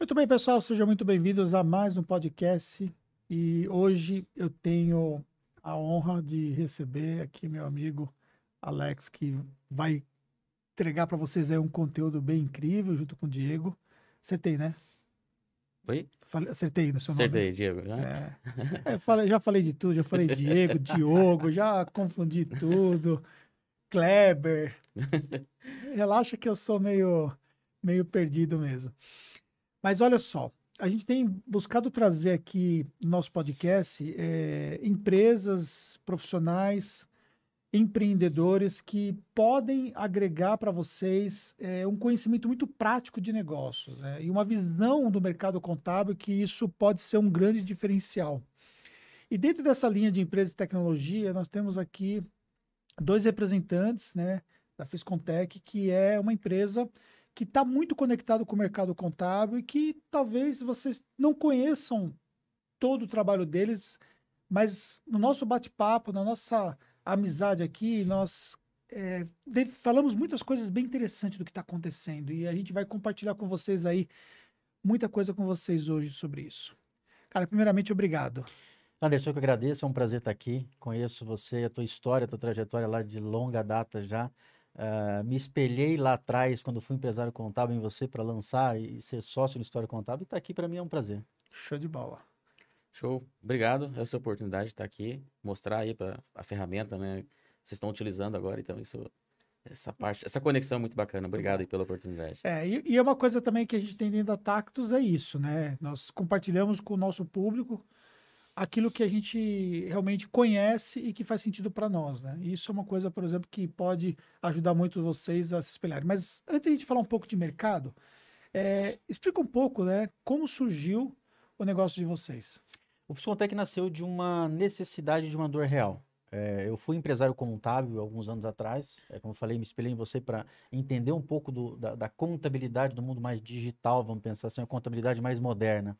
Muito bem, pessoal, sejam muito bem-vindos a mais um podcast. E hoje eu tenho a honra de receber aqui meu amigo Alex, que vai entregar para vocês aí um conteúdo bem incrível junto com o Diego. Acertei, né? Oi? acertei no seu nome. Acertei, Diego. Né? É. é falei, já falei de tudo, já falei Diego, Diogo, já confundi tudo. Kleber. Relaxa que eu sou meio, meio perdido mesmo. Mas olha só, a gente tem buscado trazer aqui no nosso podcast é, empresas, profissionais, empreendedores que podem agregar para vocês é, um conhecimento muito prático de negócios né? e uma visão do mercado contábil que isso pode ser um grande diferencial. E dentro dessa linha de empresas e tecnologia, nós temos aqui dois representantes né, da Fiscontec, que é uma empresa que está muito conectado com o mercado contábil e que talvez vocês não conheçam todo o trabalho deles, mas no nosso bate-papo, na nossa amizade aqui, nós é, falamos muitas coisas bem interessantes do que está acontecendo e a gente vai compartilhar com vocês aí muita coisa com vocês hoje sobre isso. Cara, primeiramente, obrigado. Anderson, eu que agradeço, é um prazer estar tá aqui. Conheço você, a tua história, a tua trajetória lá de longa data já. Uh, me espelhei lá atrás, quando fui empresário contábil, em você para lançar e ser sócio do História Contábil. está aqui para mim é um prazer. Show de bola. Show. Obrigado. É essa oportunidade de estar tá aqui, mostrar aí para a ferramenta, né? Vocês estão utilizando agora, então isso essa parte, essa conexão é muito bacana. Obrigado aí pela oportunidade. É, e, e é uma coisa também que a gente tem dentro da Tactus é isso, né? Nós compartilhamos com o nosso público aquilo que a gente realmente conhece e que faz sentido para nós, né? isso é uma coisa, por exemplo, que pode ajudar muito vocês a se espelharem. Mas antes de falar um pouco de mercado, é, explica um pouco, né, como surgiu o negócio de vocês. O Fiscontec nasceu de uma necessidade de uma dor real. É, eu fui empresário contábil alguns anos atrás, é, como eu falei, me espelhei em você para entender um pouco do, da, da, contabilidade do mundo mais digital, vamos pensar assim, a contabilidade mais moderna.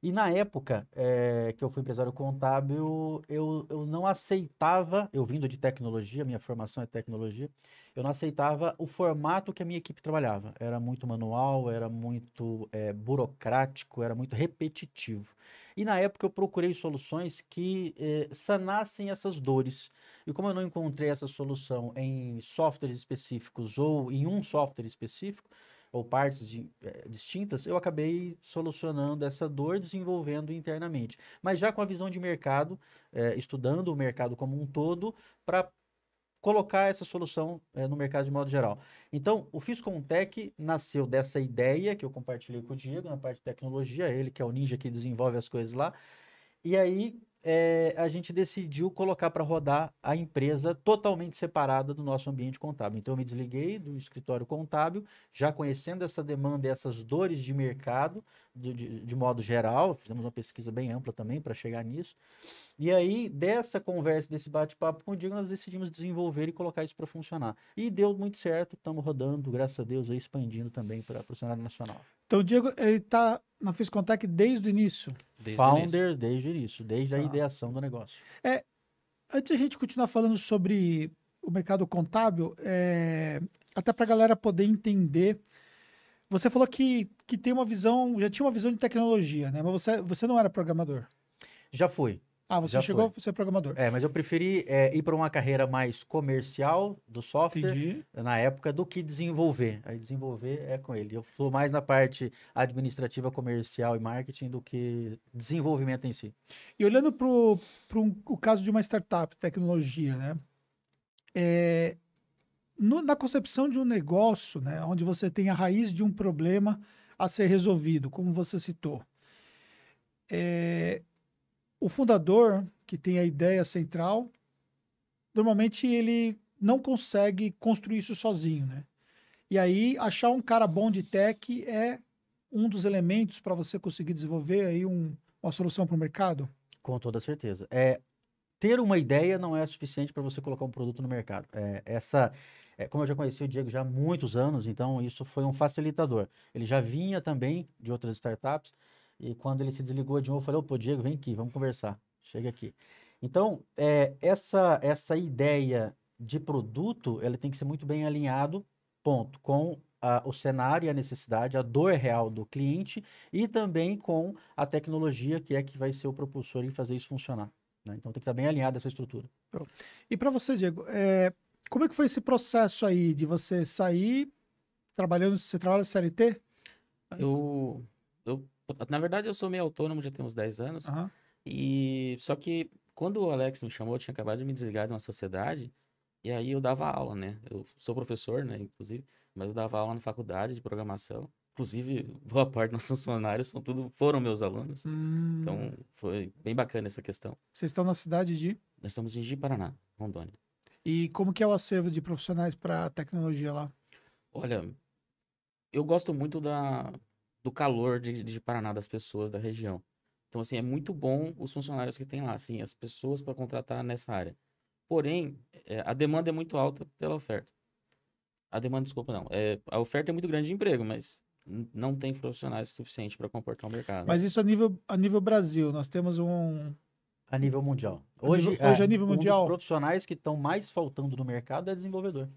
E na época é, que eu fui empresário contábil, eu, eu não aceitava, eu vindo de tecnologia, minha formação é tecnologia, eu não aceitava o formato que a minha equipe trabalhava. Era muito manual, era muito é, burocrático, era muito repetitivo. E na época eu procurei soluções que é, sanassem essas dores. E como eu não encontrei essa solução em softwares específicos ou em um software específico, ou partes de, é, distintas, eu acabei solucionando essa dor, desenvolvendo internamente. Mas já com a visão de mercado, é, estudando o mercado como um todo, para colocar essa solução é, no mercado de modo geral. Então, o Fiscontec nasceu dessa ideia que eu compartilhei com o Diego na parte de tecnologia, ele que é o ninja que desenvolve as coisas lá. E aí, é, a gente decidiu colocar para rodar a empresa totalmente separada do nosso ambiente contábil. Então, eu me desliguei do escritório contábil, já conhecendo essa demanda e essas dores de mercado, de, de modo geral, fizemos uma pesquisa bem ampla também para chegar nisso. E aí, dessa conversa, desse bate-papo com o Diego, nós decidimos desenvolver e colocar isso para funcionar. E deu muito certo, estamos rodando, graças a Deus, aí expandindo também para o cenário nacional. Então o Diego, ele tá na FISCONTEC desde o início? Desde Founder início. desde o início, desde a tá. ideação do negócio. É, antes a gente continuar falando sobre o mercado contábil, é, até para a galera poder entender, você falou que, que tem uma visão, já tinha uma visão de tecnologia, né? Mas você, você não era programador. Já fui. Ah, você Já chegou, foi. você é programador. É, mas eu preferi é, ir para uma carreira mais comercial do software Entendi. na época do que desenvolver. Aí desenvolver é com ele. Eu fui mais na parte administrativa, comercial e marketing do que desenvolvimento em si. E olhando para um, o caso de uma startup, tecnologia, né? É, no, na concepção de um negócio, né, onde você tem a raiz de um problema a ser resolvido, como você citou. É, o fundador, que tem a ideia central, normalmente ele não consegue construir isso sozinho, né? E aí, achar um cara bom de tech é um dos elementos para você conseguir desenvolver aí um, uma solução para o mercado? Com toda certeza. É, ter uma ideia não é suficiente para você colocar um produto no mercado. É, essa, é, como eu já conheci o Diego já há muitos anos, então isso foi um facilitador. Ele já vinha também de outras startups, e quando ele se desligou de novo, eu falei, pô, Diego, vem aqui, vamos conversar. Chega aqui. Então, é, essa, essa ideia de produto, ela tem que ser muito bem alinhado, ponto, com a, o cenário e a necessidade, a dor real do cliente e também com a tecnologia que é que vai ser o propulsor em fazer isso funcionar. Né? Então tem que estar bem alinhada essa estrutura. E para você, Diego, é, como é que foi esse processo aí de você sair trabalhando, você trabalha CLT? Eu, eu na verdade, eu sou meio autônomo já tem uns 10 anos. Uhum. E só que quando o Alex me chamou, eu tinha acabado de me desligar de uma sociedade. E aí eu dava aula, né? Eu sou professor, né, inclusive, mas eu dava aula na faculdade de programação. Inclusive, boa parte dos funcionários são tudo foram meus alunos. Hum. Então, foi bem bacana essa questão. Vocês estão na cidade de? Nós estamos em Paraná, Rondônia. E como que é o acervo de profissionais para tecnologia lá? Olha, eu gosto muito da do calor de, de Paraná, das pessoas da região. Então, assim, é muito bom os funcionários que tem lá, assim, as pessoas para contratar nessa área. Porém, é, a demanda é muito alta pela oferta. A demanda, desculpa, não. É, a oferta é muito grande de emprego, mas não tem profissionais suficiente para comportar o mercado. Mas isso a nível, a nível Brasil, nós temos um. A nível mundial. Hoje, hoje a é, nível mundial. Um dos profissionais que estão mais faltando no mercado é desenvolvedor.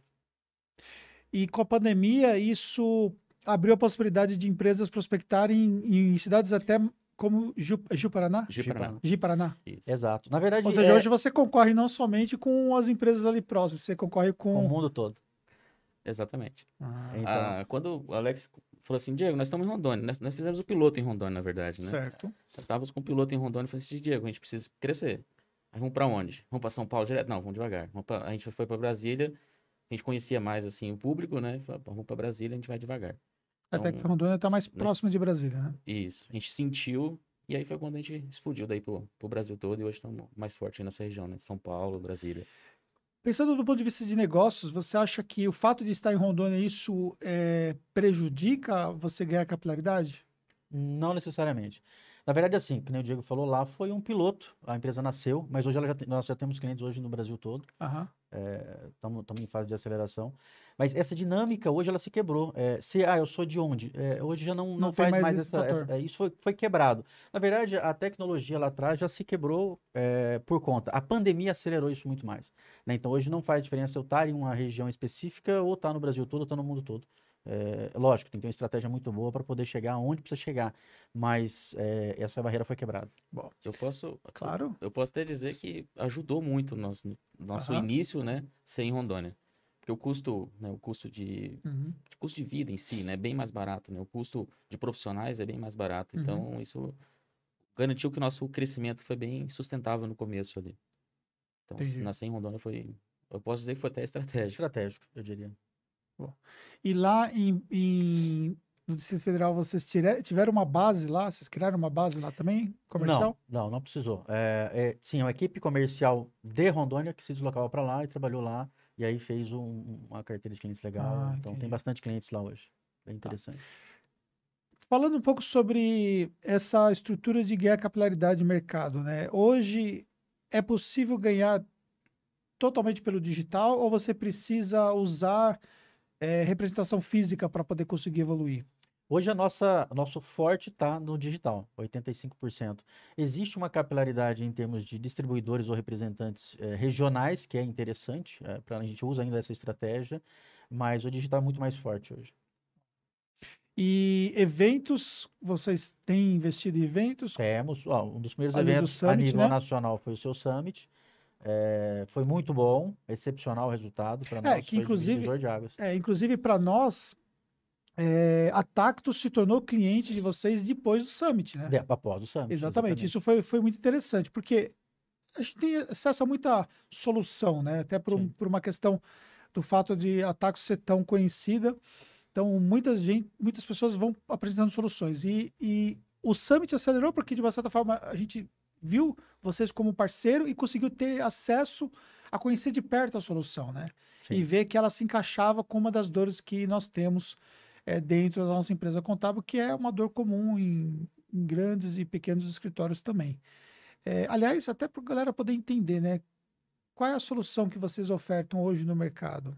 E com a pandemia, isso abriu a possibilidade de empresas prospectarem em, em cidades até como Ju, é paraná Ju-Paraná. Ju-Paraná. Exato. Na verdade, Ou seja, é... hoje você concorre não somente com as empresas ali próximas, você concorre com... com o mundo todo. Exatamente. Ah, então... ah, quando o Alex falou assim, Diego, nós estamos em Rondônia. Nós, nós fizemos o piloto em Rondônia, na verdade, né? Certo. Estávamos com o piloto em Rondônia e falei assim, Diego, a gente precisa crescer. Aí vamos para onde? Vamos para São Paulo direto? Não, vamos devagar. Vamos pra... A gente foi para Brasília, a gente conhecia mais assim o público, né? Falei, vamos para Brasília, a gente vai devagar. Então, Até que Rondônia está mais próximo de Brasília, né? Isso. A gente sentiu e aí foi quando a gente explodiu daí pro, pro Brasil todo e hoje estamos mais forte nessa região, né? São Paulo, Brasília. Pensando do ponto de vista de negócios, você acha que o fato de estar em Rondônia, isso é, prejudica você ganhar capilaridade? Não necessariamente. Na verdade, assim, que nem o Diego falou lá, foi um piloto. A empresa nasceu, mas hoje já tem, nós já temos clientes hoje no Brasil todo. Estamos uhum. é, em fase de aceleração. Mas essa dinâmica hoje ela se quebrou. É, se, ah, eu sou de onde? É, hoje já não, não, não faz mais, mais essa, essa, é, Isso foi, foi quebrado. Na verdade, a tecnologia lá atrás já se quebrou é, por conta. A pandemia acelerou isso muito mais. Né? Então, hoje não faz diferença eu estar em uma região específica ou estar no Brasil todo ou estar no mundo todo. É, lógico, tem que ter uma estratégia muito boa para poder chegar onde precisa chegar, mas é, essa barreira foi quebrada. Bom, eu posso, é claro, eu, eu posso até dizer que ajudou muito no nosso, nosso início, né, sem Rondônia, porque o custo, né, o custo de, uhum. custo de vida em si, né, é bem mais barato, né, o custo de profissionais é bem mais barato, então, uhum. então isso garantiu que o nosso crescimento foi bem sustentável no começo ali. Então, Entendi. nascer em Rondônia foi, eu posso dizer que foi até estratégico. Estratégico, eu diria. Bom. E lá em, em, no Distrito Federal, vocês tire, tiveram uma base lá? Vocês criaram uma base lá também, comercial? Não, não, não precisou. É, é, sim, uma equipe comercial de Rondônia que se deslocava para lá e trabalhou lá. E aí fez um, uma carteira de clientes legal. Ah, então entendi. tem bastante clientes lá hoje. Bem tá. interessante. Tá. Falando um pouco sobre essa estrutura de ganhar capilaridade de mercado, né? Hoje é possível ganhar totalmente pelo digital ou você precisa usar é, representação física para poder conseguir evoluir? Hoje a nossa nosso forte está no digital, 85%. Existe uma capilaridade em termos de distribuidores ou representantes é, regionais que é interessante, é, para a gente usa ainda essa estratégia, mas o digital é muito mais forte hoje. E eventos, vocês têm investido em eventos? Temos, ó, um dos primeiros Além eventos do summit, a nível né? nacional foi o seu summit. É, foi muito bom, excepcional o resultado para é, nós. É, que inclusive, É, inclusive para nós, é, a Tactus se tornou cliente de vocês depois do Summit, né? É, após o Summit. Exatamente. exatamente. Isso foi, foi muito interessante, porque a gente tem acesso a muita solução, né? Até por, um, por uma questão do fato de a Tactus ser tão conhecida. Então, muitas, gente, muitas pessoas vão apresentando soluções. E, e o Summit acelerou porque, de uma certa forma, a gente viu vocês como parceiro e conseguiu ter acesso a conhecer de perto a solução, né? Sim. E ver que ela se encaixava com uma das dores que nós temos é, dentro da nossa empresa contábil, que é uma dor comum em, em grandes e pequenos escritórios também. É, aliás, até para a galera poder entender, né? Qual é a solução que vocês ofertam hoje no mercado?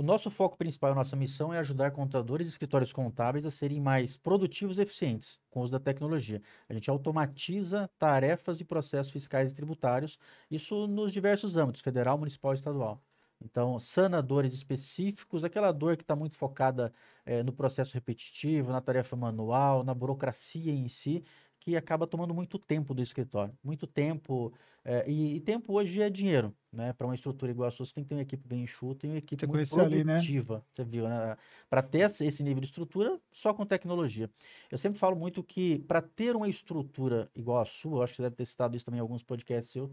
O nosso foco principal, a nossa missão é ajudar contadores e escritórios contábeis a serem mais produtivos e eficientes com o uso da tecnologia. A gente automatiza tarefas e processos fiscais e tributários, isso nos diversos âmbitos, federal, municipal e estadual. Então, sanadores específicos, aquela dor que está muito focada é, no processo repetitivo, na tarefa manual, na burocracia em si, que acaba tomando muito tempo do escritório, muito tempo é, e, e, tempo hoje é dinheiro, né? Para uma estrutura igual a sua, você tem que ter uma equipe bem enxuta e uma equipe você muito produtiva. Ali, né? Você viu, né? Para ter esse nível de estrutura, só com tecnologia. Eu sempre falo muito que para ter uma estrutura igual a sua, acho que você deve ter citado isso também em alguns podcasts seu,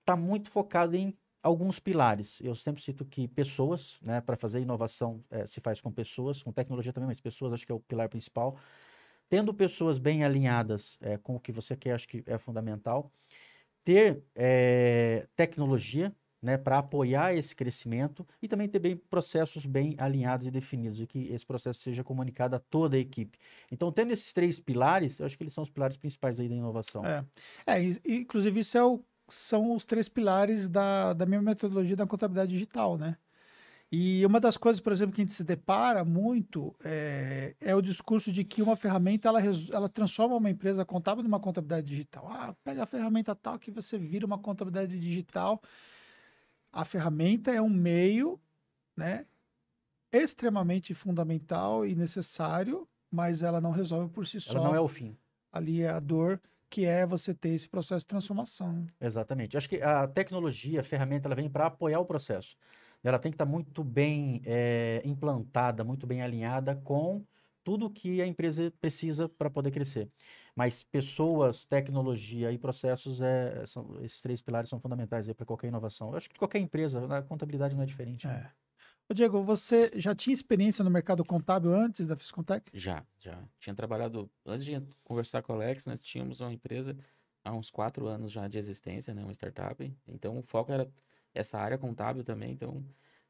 está muito focado em alguns pilares. Eu sempre cito que pessoas, né? Para fazer inovação é, se faz com pessoas, com tecnologia também, mas pessoas acho que é o pilar principal. Tendo pessoas bem alinhadas é, com o que você quer, acho que é fundamental ter é, tecnologia né, para apoiar esse crescimento e também ter bem, processos bem alinhados e definidos e que esse processo seja comunicado a toda a equipe. Então, tendo esses três pilares, eu acho que eles são os pilares principais aí da inovação. É, é inclusive isso é o, são os três pilares da, da minha metodologia da contabilidade digital, né? E uma das coisas, por exemplo, que a gente se depara muito é, é o discurso de que uma ferramenta ela, ela transforma uma empresa contábil numa contabilidade digital. Ah, pega a ferramenta tal que você vira uma contabilidade digital. A ferramenta é um meio, né, extremamente fundamental e necessário, mas ela não resolve por si só. Ela não é o fim. Ali é a dor que é você ter esse processo de transformação. Exatamente. Acho que a tecnologia, a ferramenta, ela vem para apoiar o processo ela tem que estar muito bem é, implantada, muito bem alinhada com tudo que a empresa precisa para poder crescer. Mas pessoas, tecnologia e processos, é, são, esses três pilares são fundamentais para qualquer inovação. Eu acho que qualquer empresa, na né, contabilidade não é diferente. Né? É. Né? Ô Diego, você já tinha experiência no mercado contábil antes da Fiscontec? Já, já. Tinha trabalhado, antes de conversar com o Alex, nós tínhamos uma empresa há uns quatro anos já de existência, né, uma startup. Então o foco era essa área contábil também, então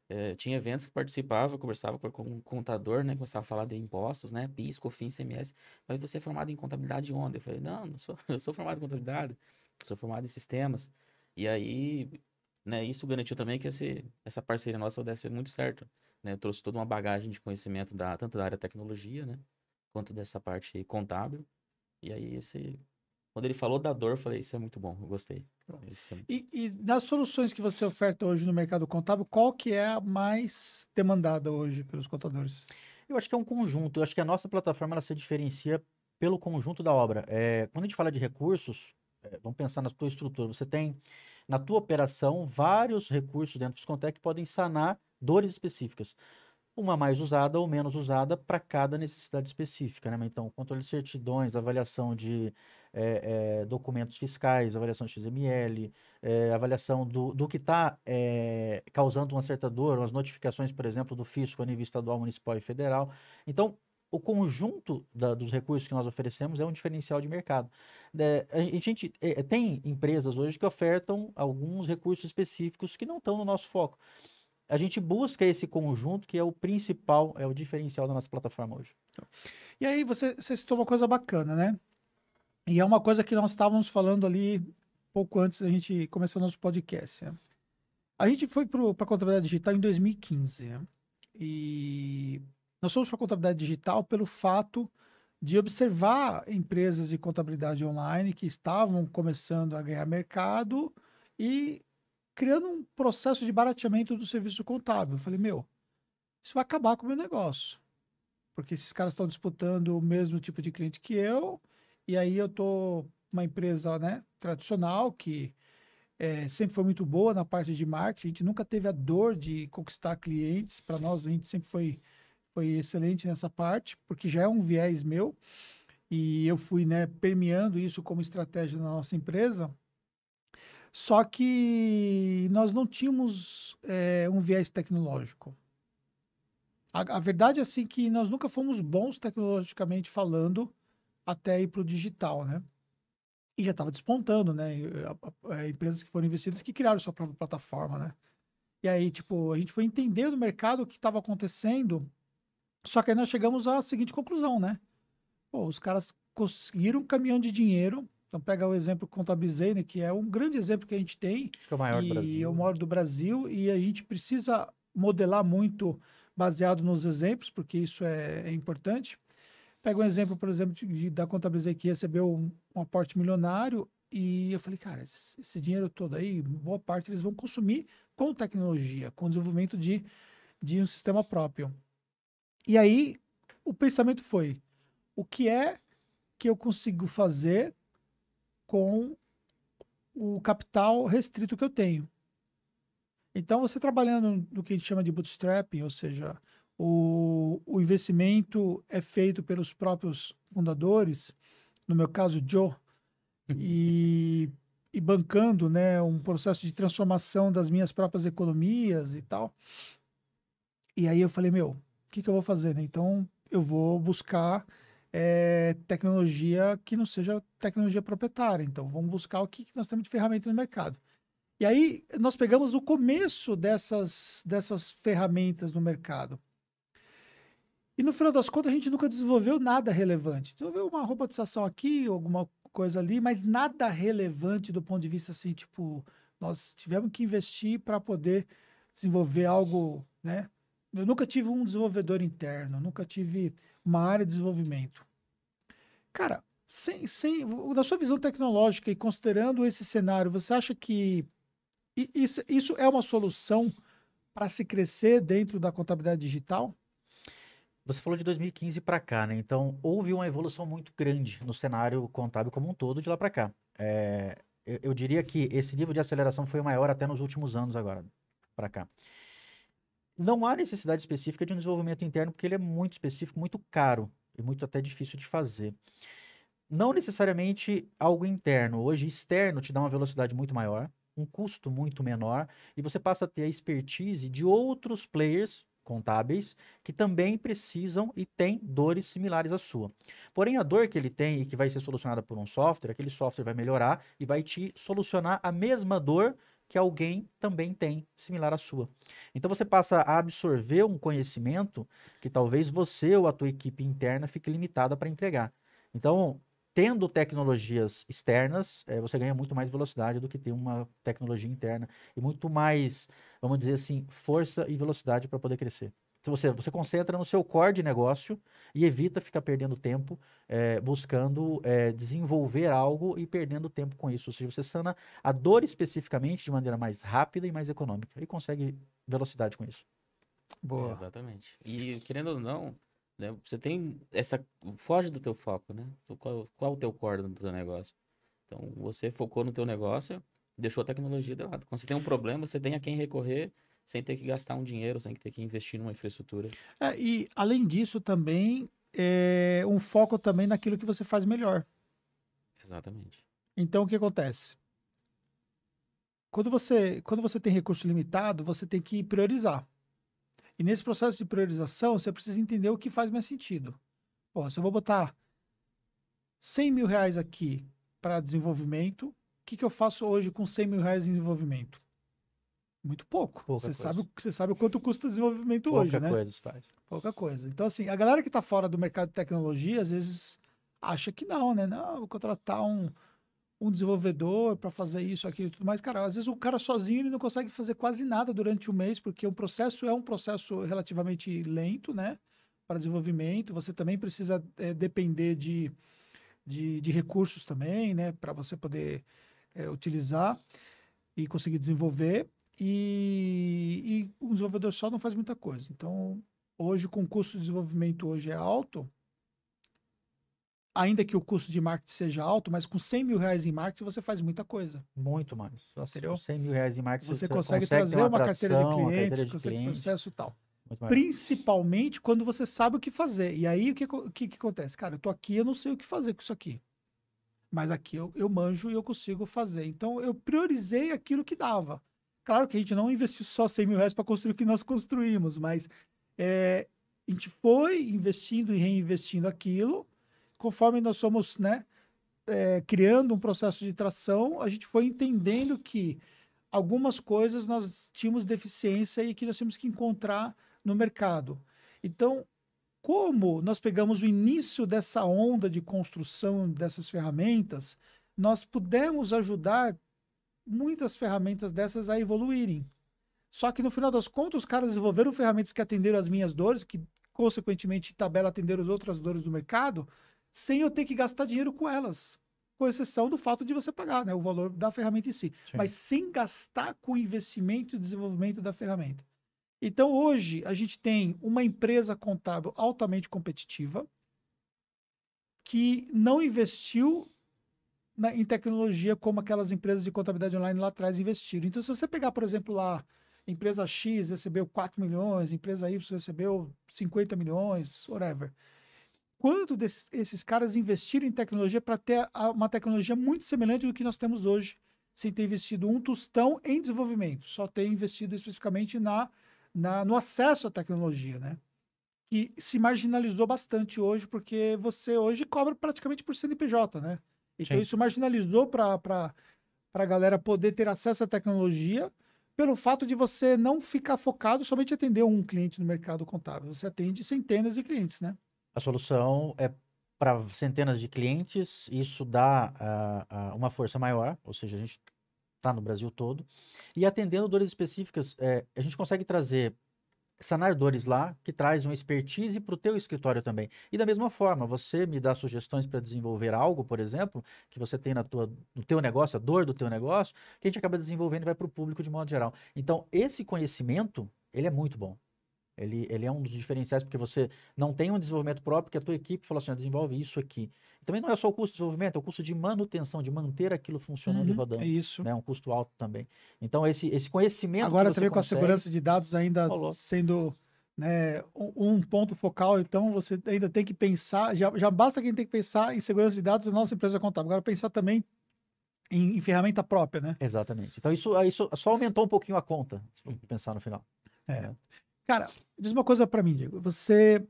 é, tinha eventos que participava, conversava com um contador, né? Começava a falar de impostos, né? PIS, COFINS, CMS. Mas você é formado em contabilidade onde? Eu falei, não, não sou, eu sou formado em contabilidade, sou formado em sistemas. E aí, né? Isso garantiu também que esse, essa parceria nossa desse muito certo, né? Eu trouxe toda uma bagagem de conhecimento da tanto da área tecnologia, né? Quanto dessa parte contábil. E aí esse quando ele falou da dor, eu falei, isso é muito bom, eu gostei. É muito... E, e, das soluções que você oferta hoje no mercado contábil, qual que é a mais demandada hoje pelos contadores? Eu acho que é um conjunto. Eu acho que a nossa plataforma ela se diferencia pelo conjunto da obra. É, quando a gente fala de recursos, é, vamos pensar na tua estrutura. Você tem na tua operação vários recursos dentro do Fiscontec que podem sanar dores específicas. Uma mais usada ou menos usada para cada necessidade específica. Né? Então, controle de certidões, avaliação de é, é, documentos fiscais, avaliação de XML, é, eh, avaliação do, do que está causando um acertador, as notificações, por exemplo, do fisco a nível estadual, municipal e federal. Então, o conjunto da, dos recursos que nós oferecemos é um diferencial de mercado. É, a gente é, tem empresas hoje que ofertam alguns recursos específicos que não estão no nosso foco. A gente busca esse conjunto que é o principal, é o diferencial da nossa plataforma hoje. E aí você, você citou uma coisa bacana, né? E é uma coisa que nós estávamos falando ali pouco antes da gente começar nosso podcast. Né? A gente foi para a contabilidade digital em 2015. Né? E nós fomos para a contabilidade digital pelo fato de observar empresas de contabilidade online que estavam começando a ganhar mercado e criando um processo de barateamento do serviço contábil. Eu falei, meu, isso vai acabar com o meu negócio. Porque esses caras estão disputando o mesmo tipo de cliente que eu, e aí eu tô uma empresa né, tradicional que é, sempre foi muito boa na parte de marketing. A gente nunca teve a dor de conquistar clientes. Para nós, a gente sempre foi, foi excelente nessa parte, porque já é um viés meu. E eu fui né, permeando isso como estratégia na nossa empresa. Só que nós não tínhamos é, um viés tecnológico. A, a, verdade é assim que nós nunca fomos bons tecnologicamente falando até ir para o digital, né? E já estava despontando, né? Eh, eh, empresas que foram investidas que criaram sua própria plataforma, né? E aí, tipo, a gente foi entender no mercado o que estava acontecendo, só que aí nós chegamos à seguinte conclusão, né? Pô, os caras conseguiram um caminhão de dinheiro. Então, pega o exemplo que contabilizei, né, que é um grande exemplo que a gente tem. Acho que é o maior do Brasil. eu né? moro do Brasil e a gente precisa modelar muito baseado nos exemplos, porque isso é, é importante. Pega um exemplo, por exemplo, de, de, da contabilizei que recebeu um, um, aporte milionário e eu falei, cara, esse, esse, dinheiro todo aí, boa parte eles vão consumir com tecnologia, com desenvolvimento de, de um sistema próprio. E aí o pensamento foi, o que é que eu consigo fazer com o capital restrito que eu tenho? Então, você trabalhando no que a gente chama de bootstrapping, ou seja, o, o investimento é feito pelos próprios fundadores, no meu caso, Joe, e, e bancando né, um processo de transformação das minhas próprias economias e tal. E aí eu falei, meu, o que, que eu vou fazer? Né? Então, eu vou buscar é, tecnologia que não seja tecnologia proprietária. Então, vamos buscar o que, que nós temos de ferramenta no mercado. E aí, nós pegamos o começo dessas, dessas ferramentas no mercado. E no final das contas, a gente nunca desenvolveu nada relevante. Desenvolveu uma robotização aqui, alguma coisa ali, mas nada relevante do ponto de vista assim, tipo, nós tivemos que investir para poder desenvolver algo, né? Eu nunca tive um desenvolvedor interno, nunca tive uma área de desenvolvimento. Cara, sem, sem, na sua visão tecnológica e considerando esse cenário, você acha que isso, isso é uma solução para se crescer dentro da contabilidade digital? Você falou de 2015 para cá, né? Então, houve uma evolução muito grande no cenário contábil como um todo de lá para cá. É, eu, eu, diria que esse nível de aceleração foi maior até nos últimos anos agora, para cá. Não há necessidade específica de um desenvolvimento interno, porque ele é muito específico, muito caro e muito até difícil de fazer. Não necessariamente algo interno. Hoje, externo te dá uma velocidade muito maior, um custo muito menor, e você passa a ter a expertise de outros players contábeis que também precisam e têm dores similares à sua. Porém, a dor que ele tem e que vai ser solucionada por um software, aquele software vai melhorar e vai te solucionar a mesma dor que alguém também tem similar à sua. Então você passa a absorver um conhecimento que talvez você ou a tua equipe interna fique limitada para entregar. Então, tendo tecnologias externas, é, você ganha muito mais velocidade do que ter uma tecnologia interna e muito mais, vamos dizer assim, força e velocidade para poder crescer. Se você, você concentra no seu core de negócio e evita ficar perdendo tempo é, buscando é, desenvolver algo e perdendo tempo com isso. Ou seja, você sana a dor especificamente de maneira mais rápida e mais econômica e consegue velocidade com isso. Boa. exatamente. E querendo ou não, né? Você tem essa. Foge do teu foco, né? Então, qual, qual é o teu cordão do teu negócio? Então, você focou no teu negócio, deixou a tecnologia de lado. Quando você tem um problema, você tem a quem recorrer sem ter que gastar um dinheiro, sem ter que investir numa infraestrutura. É, e, além disso, também, é um foco também naquilo que você faz melhor. Exatamente. Então, o que acontece? Quando você, quando você tem recurso limitado, você tem que priorizar. E nesse processo de priorização, você precisa entender o que faz mais sentido. Pô, se eu vou botar 100 mil reais aqui para desenvolvimento, o que, que eu faço hoje com 100 mil reais em desenvolvimento? Muito pouco. você sabe, você sabe o quanto custa desenvolvimento Pouca hoje, né? Pouca coisa faz. Pouca coisa. Então, assim, a galera que está fora do mercado de tecnologia, às vezes acha que não, né? Não, vou contratar um, um desenvolvedor para fazer isso, aquilo e tudo mais. Cara, às vezes o cara sozinho ele não consegue fazer quase nada durante o um mês, porque o processo é um processo relativamente lento, né? Para desenvolvimento. Você também precisa é, depender de, de, de, recursos também, né? Para você poder é, utilizar e conseguir desenvolver. E, e um desenvolvedor só não faz muita coisa. Então, hoje, com o custo de desenvolvimento hoje é alto, ainda que o custo de marketing seja alto, mas com 100 mil reais em marketing você faz muita coisa. Muito mais. entendeu? Com 100 mil reais em marketing você, você consegue, consegue, trazer uma, atração, carteira de clientes, carteira de consegue processo e tal. Principalmente quando você sabe o que fazer. E aí o que, que, que acontece? Cara, eu tô aqui, eu não sei o que fazer com isso aqui. Mas aqui eu, eu manjo e eu consigo fazer. Então eu priorizei aquilo que dava. Claro que a gente não investiu só 100 mil reais para construir o que nós construímos, mas é, a gente foi investindo e reinvestindo aquilo conforme nós somos né, é, criando um processo de tração, a gente foi entendendo que algumas coisas nós tínhamos deficiência e que nós tínhamos que encontrar no mercado. Então, como nós pegamos o início dessa onda de construção dessas ferramentas, nós pudemos ajudar muitas ferramentas dessas a evoluírem. Só que no final das contas, os caras desenvolveram ferramentas que atenderam as minhas dores, que consequentemente tabela atenderam as outras dores do mercado, sem eu ter que gastar dinheiro com elas. Com exceção do fato de você pagar né, o valor da ferramenta em si. Sim. Mas sem gastar com o investimento e desenvolvimento da ferramenta. Então, hoje, a gente tem uma empresa contábil altamente competitiva que não investiu na, em tecnologia como aquelas empresas de contabilidade online lá atrás investiram. Então, se você pegar, por exemplo, lá, empresa X recebeu 4 milhões, empresa Y recebeu 50 milhões, whatever quanto desses, esses caras investiram em tecnologia para ter uma tecnologia muito semelhante do que nós temos hoje, sem ter investido um tostão em desenvolvimento, só ter investido especificamente na, na no acesso à tecnologia, né? Que se marginalizou bastante hoje, porque você hoje cobra praticamente por CNPJ, né? Então Sim. isso marginalizou para a galera poder ter acesso à tecnologia pelo fato de você não ficar focado somente atender um cliente no mercado contábil. Você atende centenas de clientes, né? a solução é para centenas de clientes, isso dá uh, uh, uma força maior, ou seja, a gente está no Brasil todo. E atendendo dores específicas, é, a gente consegue trazer, sanar dores lá, que traz uma expertise para o teu escritório também. E da mesma forma, você me dá sugestões para desenvolver algo, por exemplo, que você tem na tua, no teu negócio, a dor do teu negócio, que a gente acaba desenvolvendo e vai para o público de modo geral. Então, esse conhecimento, ele é muito bom. Ele, ele é um dos diferenciais, porque você não tem um desenvolvimento próprio, porque a tua equipe falou assim, ah, desenvolve isso aqui. também não é só o custo de desenvolvimento, é o custo de manutenção, de manter aquilo funcionando uhum, e rodando. É isso. É né? um custo alto também. Então, esse, esse conhecimento... Agora também consegue... com a segurança de dados ainda Falou. sendo né, um ponto focal, então você ainda tem que pensar, já, já basta quem tem que pensar em segurança de dados na nossa empresa contábil. Agora pensar também em, em ferramenta própria, né? Exatamente. Então, isso, isso só aumentou um pouquinho a conta, se for pensar no final. É. Né? Cara, diz uma coisa para mim, Diego. Você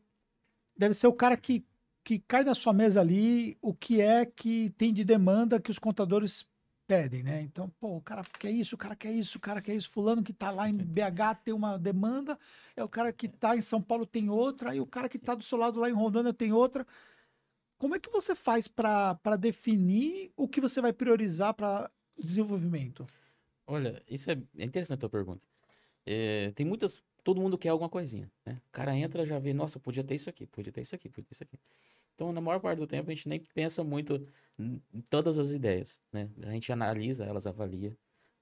deve ser o cara que, que cai na sua mesa ali o que é que tem de demanda que os contadores pedem, né? Então, pô, o cara quer isso, o cara quer isso, o cara quer isso. Fulano que tá lá em BH tem uma demanda, é o cara que tá em São Paulo tem outra, e o cara que tá do seu lado lá em Rondônia tem outra. Como é que você faz para definir o que você vai priorizar para desenvolvimento? Olha, isso é, é interessante a tua pergunta. É, tem muitas. Todo mundo quer alguma coisinha, né? O cara uhum. entra já vê, nossa, podia ter isso aqui, podia ter isso aqui, podia ter isso aqui. Então, na maior parte do tempo, a gente nem pensa muito em todas as ideias, né? A gente analisa, elas avalia,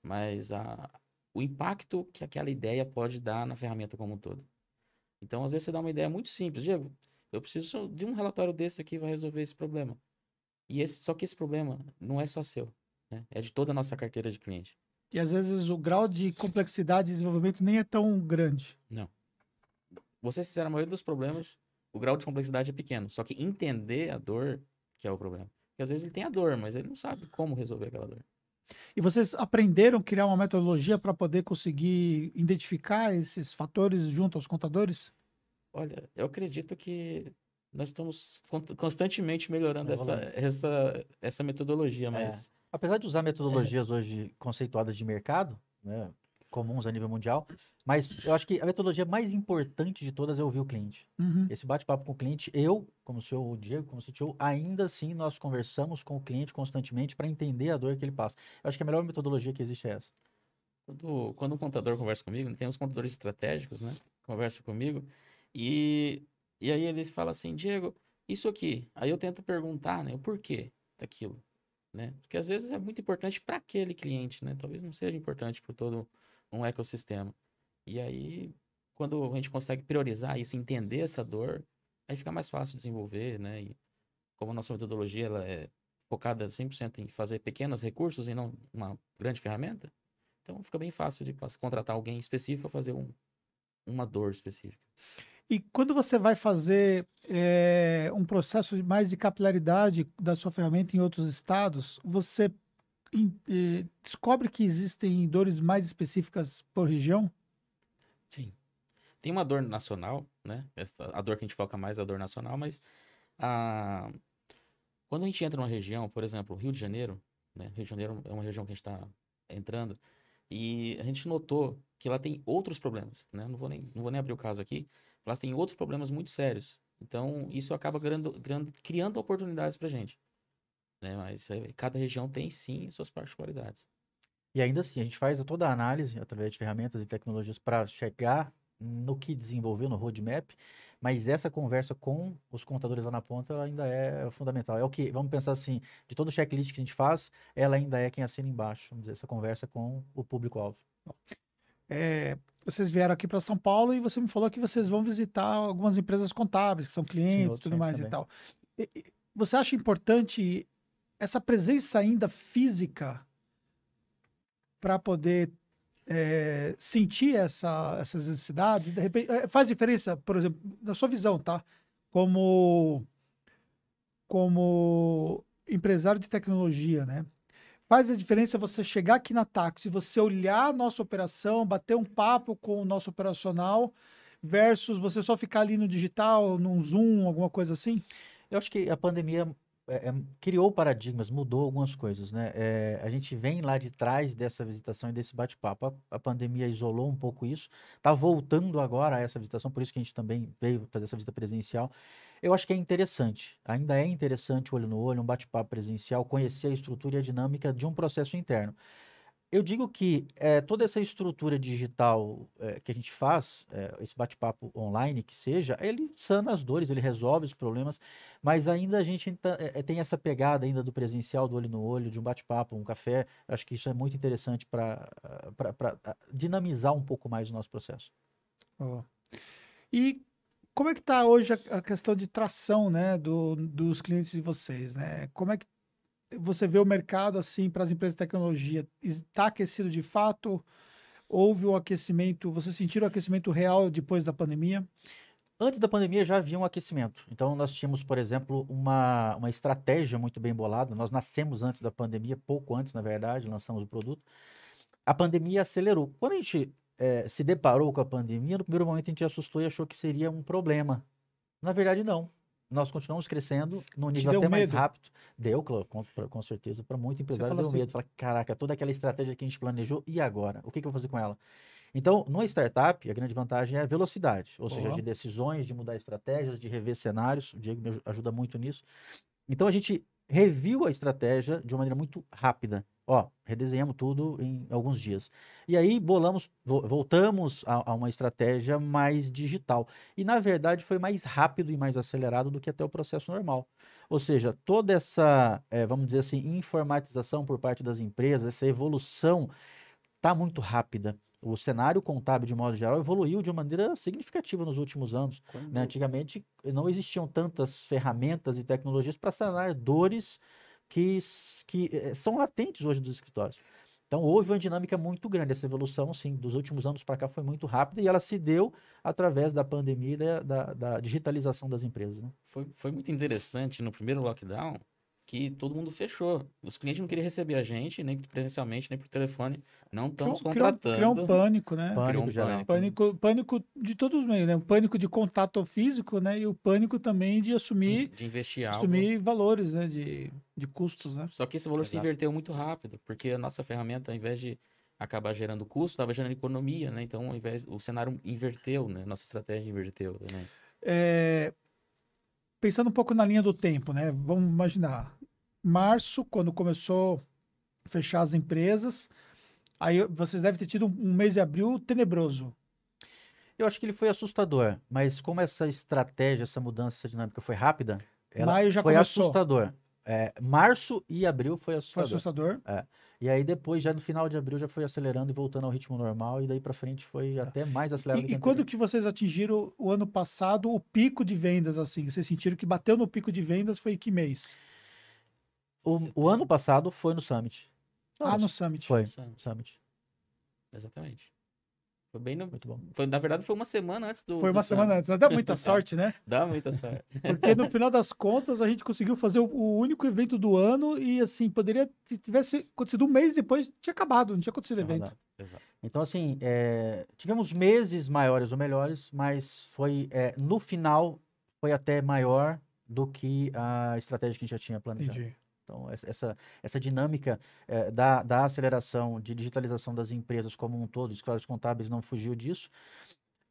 mas a, o impacto que aquela ideia pode dar na ferramenta como um todo. Então, às vezes, você dá uma ideia muito simples. Diego, eu preciso de um relatório desse aqui vai resolver esse problema. E esse, só que esse problema não é só seu, né? É de toda a nossa carteira de cliente. E às vezes o grau de complexidade de desenvolvimento nem é tão grande. Não. Você, sincero, a maioria dos problemas, o grau de complexidade é pequeno. Só que entender a dor que é o problema. Porque às vezes ele tem a dor, mas ele não sabe como resolver aquela dor. E vocês aprenderam a criar uma metodologia para poder conseguir identificar esses fatores junto aos contadores? Olha, eu acredito que nós estamos constantemente melhorando tá essa, essa, essa metodologia, é. mas apesar de usar é. metodologias é. hoje conceituadas de mercado, né, comuns a nível mundial, mas eu acho que a metodologia mais importante de todas é ouvir o cliente. Uhum. Esse bate-papo com o cliente, eu, como o senhor o Diego, como o senhor, ainda assim nós conversamos com o cliente constantemente para entender a dor que ele passa. Eu acho que a melhor metodologia que existe é essa. Quando, quando um contador conversa comigo, tem uns contadores estratégicos, né? Conversa comigo e, e aí ele fala assim, Diego, isso aqui. Aí eu tento perguntar, né? O porquê daquilo né? Porque às vezes é muito importante para aquele cliente, né? Talvez não seja importante para todo um ecossistema. E aí, quando a gente consegue priorizar isso, entender essa dor, aí fica mais fácil desenvolver, né? E como a nossa metodologia ela é focada 100% em fazer pequenos recursos e não uma grande ferramenta, então fica bem fácil de contratar alguém específico para fazer um, uma dor específica. E quando você vai fazer é, um processo mais de capilaridade da sua ferramenta em outros estados, você é, descobre que existem dores mais específicas por região? Sim. Tem uma dor nacional, né? Essa, a dor que a gente foca mais é a dor nacional, mas a... Ah, quando a gente entra numa região, por exemplo, Rio de Janeiro, né? Rio de Janeiro é uma região que a gente está entrando, e a gente notou que ela tem outros problemas, né? Não vou nem, não vou nem abrir o caso aqui, elas têm outros problemas muito sérios. Então, isso acaba criando oportunidades a gente. Né? Mas é, cada região tem, sim, suas particularidades. E ainda assim, a gente faz toda a análise através de ferramentas e tecnologias para chegar no que desenvolveu no roadmap, mas essa conversa com os contadores lá na ponta ela ainda é fundamental. É o que, vamos pensar assim, de todo o checklist que a gente faz, ela ainda é quem assina embaixo, vamos dizer, essa conversa com o público-alvo. É, vocês vieram aqui para São Paulo e você me falou que vocês vão visitar algumas empresas contábeis, que são clientes Sim, e tudo mais também. e tal. E, e, você acha importante essa presença ainda física para poder é, sentir essa, essas necessidades? De repente, é, faz diferença, por exemplo, na sua visão, tá? Como, como empresário de tecnologia, né? Faz a diferença você chegar aqui na Taxi, você olhar a nossa operação, bater um papo com o nosso operacional, versus você só ficar ali no digital, num Zoom, alguma coisa assim? Eu acho que a pandemia é, é, criou paradigmas, mudou algumas coisas, né? É, a gente vem lá de trás dessa visitação e desse bate-papo. A, a, pandemia isolou um pouco isso. Está voltando agora a essa visitação, por isso que a gente também veio fazer essa visita presencial. Eu acho que é interessante, ainda é interessante olho no olho, um bate-papo presencial, uhum. conhecer a estrutura e a dinâmica de um processo interno. Eu digo que é, toda essa estrutura digital é, que a gente faz, é, esse bate-papo online que seja, ele sana as dores, ele resolve os problemas, mas ainda a gente tá, tem essa pegada ainda do presencial, do olho no olho, de um bate-papo, um café. Eu acho que isso é muito interessante para dinamizar um pouco mais o nosso processo. Oh. E como é que está hoje a, a, questão de tração né, do, dos clientes de vocês? Né? Como é que você vê o mercado assim para as empresas de tecnologia? Está aquecido de fato? Houve um aquecimento? Vocês sentiram o um aquecimento real depois da pandemia? Antes da pandemia já havia um aquecimento. Então, nós tínhamos, por exemplo, uma, uma estratégia muito bem bolada. Nós nascemos antes da pandemia, pouco antes, na verdade, lançamos o produto. A pandemia acelerou. Quando a gente é, se deparou com a pandemia, no primeiro momento a gente assustou e achou que seria um problema. Na verdade, não. Nós continuamos crescendo num nível até medo. mais rápido. Deu, com, com certeza, para muito empresário deu assim, medo. Fala, caraca, toda aquela estratégia que a gente planejou, e agora? O que, que eu vou fazer com ela? Então, numa startup, a grande vantagem é a velocidade, ou seja, de decisões, de mudar estratégias, de rever cenários. O Diego me ajuda muito nisso. Então, a gente reviu a estratégia de uma maneira muito rápida. Ó, redesenhamos tudo em alguns dias. E aí bolamos, voltamos a, a, uma estratégia mais digital. E na verdade foi mais rápido e mais acelerado do que até o processo normal. Ou seja, toda essa, é, vamos dizer assim, informatização por parte das empresas, essa evolução está muito rápida o cenário contábil, de modo geral, evoluiu de uma maneira significativa nos últimos anos. Né? Antigamente, não existiam tantas ferramentas e tecnologias para sanar dores que, que eh, são latentes hoje nos escritórios. Então houve uma dinâmica muito grande. Essa evolução, sim, dos últimos anos para cá foi muito rápida e ela se deu através da pandemia e da, da, da digitalização das empresas. Né? Foi, foi muito interessante. No primeiro lockdown, que todo mundo fechou. Os clientes não queriam receber a gente, nem presencialmente, nem por telefone. Não estamos criou, contratando. Criou um pânico, né? Pânico, um pânico. pânico, pânico. de todos os meios, né? O pânico de contato físico, né? E o pânico também de assumir... De, de investir Assumir algo. valores, né? De, de custos, né? Só que esse valor Exato. se inverteu muito rápido, porque a nossa ferramenta, ao invés de acabar gerando custo, estava gerando economia, né? Então, ao invés, o cenário inverteu, né? Nossa estratégia inverteu também. Né? É, pensando um pouco na linha do tempo, né? Vamos imaginar. Março, quando começou a fechar as empresas, aí vocês devem ter tido um mês de abril tenebroso. Eu acho que ele foi assustador, mas como essa estratégia, essa mudança dinâmica foi rápida, ela já foi começou. assustador. É, março e abril foi assustador. Foi assustador. É. E aí depois, já no final de abril, já foi acelerando e voltando ao ritmo normal, e daí para frente foi tá. até mais acelerado. E, e quando que vocês atingiram o ano passado o pico de vendas, assim? Vocês sentiram que bateu no pico de vendas foi que mês? O, o ano passado foi no Summit. Ah, no Summit. Foi, no Summit. Summit. Exatamente. Foi bem no... Muito bom. Foi, na verdade, foi uma semana antes do. Foi uma do semana antes. Dá muita sorte, né? Dá muita sorte. Porque no final das contas, a gente conseguiu fazer o, o único evento do ano e, assim, poderia. Se tivesse acontecido um mês depois, tinha acabado, não tinha acontecido o evento. Exato. Então, assim, é, tivemos meses maiores ou melhores, mas foi. É, no final, foi até maior do que a estratégia que a gente já tinha planejado. Entendi. Então, essa, essa dinâmica eh, da, da aceleração de digitalização das empresas como um todo, os escritórios contábeis não fugiu disso.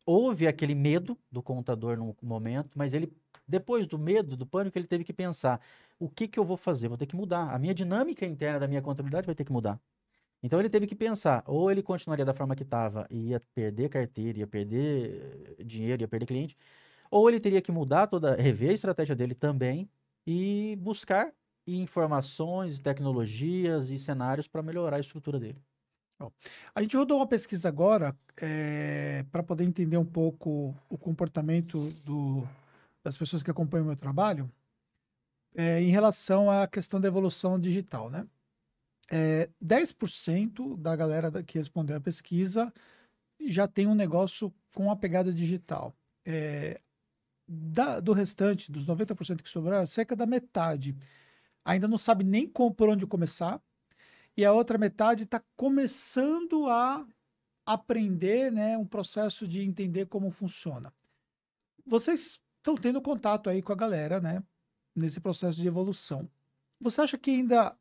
Houve aquele medo do contador no momento, mas ele, depois do medo, do pânico, ele teve que pensar: o que, que eu vou fazer? Vou ter que mudar. A minha dinâmica interna da minha contabilidade vai ter que mudar. Então ele teve que pensar, ou ele continuaria da forma que estava e ia perder carteira, ia perder eh, dinheiro, ia perder cliente, ou ele teria que mudar toda, rever a estratégia dele também e buscar e informações, tecnologias e cenários para melhorar a estrutura dele. Bom, a gente rodou uma pesquisa agora é, eh, para poder entender um pouco o comportamento do, das pessoas que acompanham o meu trabalho é, em relação à questão da evolução digital, né? É, eh, 10% da galera que respondeu a pesquisa já tem um negócio com a pegada digital. É, da, do restante, dos 90% que sobraram, cerca da metade ainda não sabe nem por onde começar, e a outra metade está começando a aprender né, um processo de entender como funciona. Vocês estão tendo contato aí com a galera, né? Nesse processo de evolução. Você acha que ainda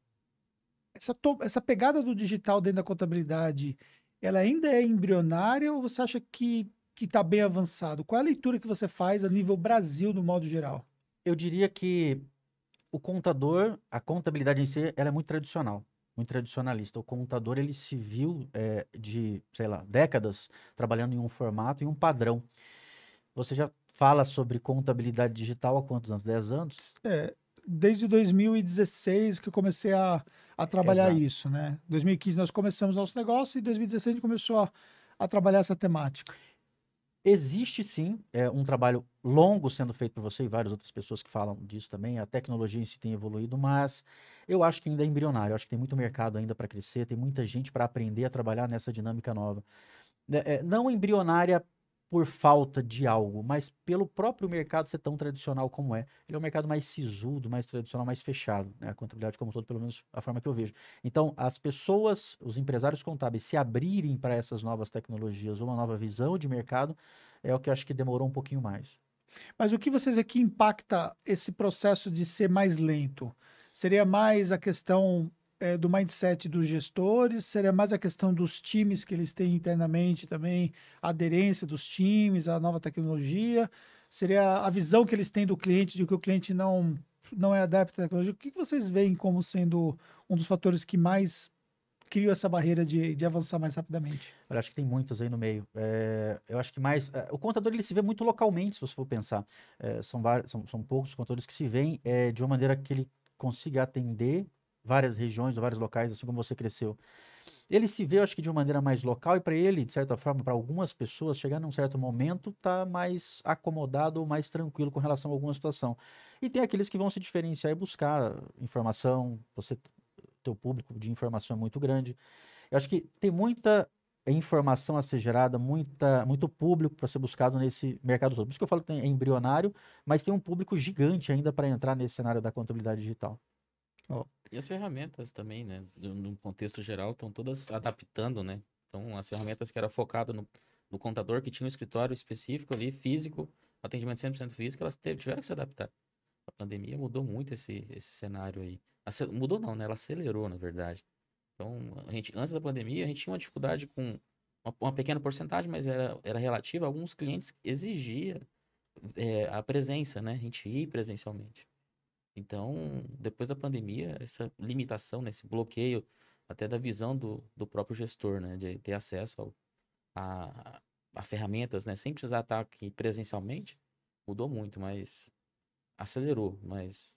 essa, essa pegada do digital dentro da contabilidade, ela ainda é embrionária ou você acha que que está bem avançado? Qual é a leitura que você faz a nível Brasil, no modo geral? Eu diria que o contador, a contabilidade em si, ela é muito tradicional, muito tradicionalista. O contador, ele se viu é, de, sei lá, décadas trabalhando em um formato, em um padrão. Você já fala sobre contabilidade digital há quantos anos? 10 anos? É, desde 2016 que eu comecei a, a trabalhar Exato. isso, né? 2015 nós começamos nosso negócio e 2016 a gente começou a, a trabalhar essa temática existe sim é, um trabalho longo sendo feito por você e várias outras pessoas que falam disso também. A tecnologia em si tem evoluído, mas eu acho que ainda é embrionário. Eu acho que tem muito mercado ainda para crescer, tem muita gente para aprender a trabalhar nessa dinâmica nova. É, é não embrionária por falta de algo, mas pelo próprio mercado ser tão tradicional como é. Ele é um mercado mais sisudo, mais tradicional, mais fechado. Né? A contabilidade como todo, pelo menos a forma que eu vejo. Então, as pessoas, os empresários contábeis, se abrirem para essas novas tecnologias, uma nova visão de mercado, é o que eu acho que demorou um pouquinho mais. Mas o que vocês vê que impacta esse processo de ser mais lento? Seria mais a questão é, do mindset dos gestores? Seria mais a questão dos times que eles têm internamente também, a aderência dos times, a nova tecnologia? Seria a visão que eles têm do cliente, de que o cliente não, não é adepto à tecnologia? O que vocês veem como sendo um dos fatores que mais criou essa barreira de, de avançar mais rapidamente? Olha, acho que tem muitas aí no meio. É, eu acho que mais. É, o contador ele se vê muito localmente, se você for pensar. É, são, vários, são, são poucos contadores que se veem é, de uma maneira que ele consiga atender várias regiões, vários locais, assim como você cresceu. Ele se vê, acho que de uma maneira mais local e para ele, de certa forma, para algumas pessoas, chegar num certo momento, tá mais acomodado ou mais tranquilo com relação a alguma situação. E tem aqueles que vão se diferenciar e buscar informação, você teu público de informação é muito grande. Eu acho que tem muita informação a ser gerada, muita, muito público para ser buscado nesse mercado todo. Por isso que eu falo que é embrionário, mas tem um público gigante ainda para entrar nesse cenário da contabilidade digital. Oh. E as ferramentas também, né? Num contexto geral, estão todas adaptando, né? Então, as ferramentas que era focado no, no contador, que tinha um escritório específico ali, físico, atendimento 100% físico, elas tiveram que se adaptar. A pandemia mudou muito esse, esse cenário aí. mudou não, né? Ela acelerou, na verdade. Então, a gente, antes da pandemia, a gente tinha uma dificuldade com uma, uma pequena porcentagem, mas era, era relativa. Alguns clientes exigia é, a presença, né? A gente ir presencialmente. Então, depois da pandemia, essa limitação, né, esse bloqueio até da visão do, do próprio gestor, né, de ter acesso ao, a, a ferramentas, né, sem precisar estar aqui presencialmente, mudou muito, mas acelerou, mas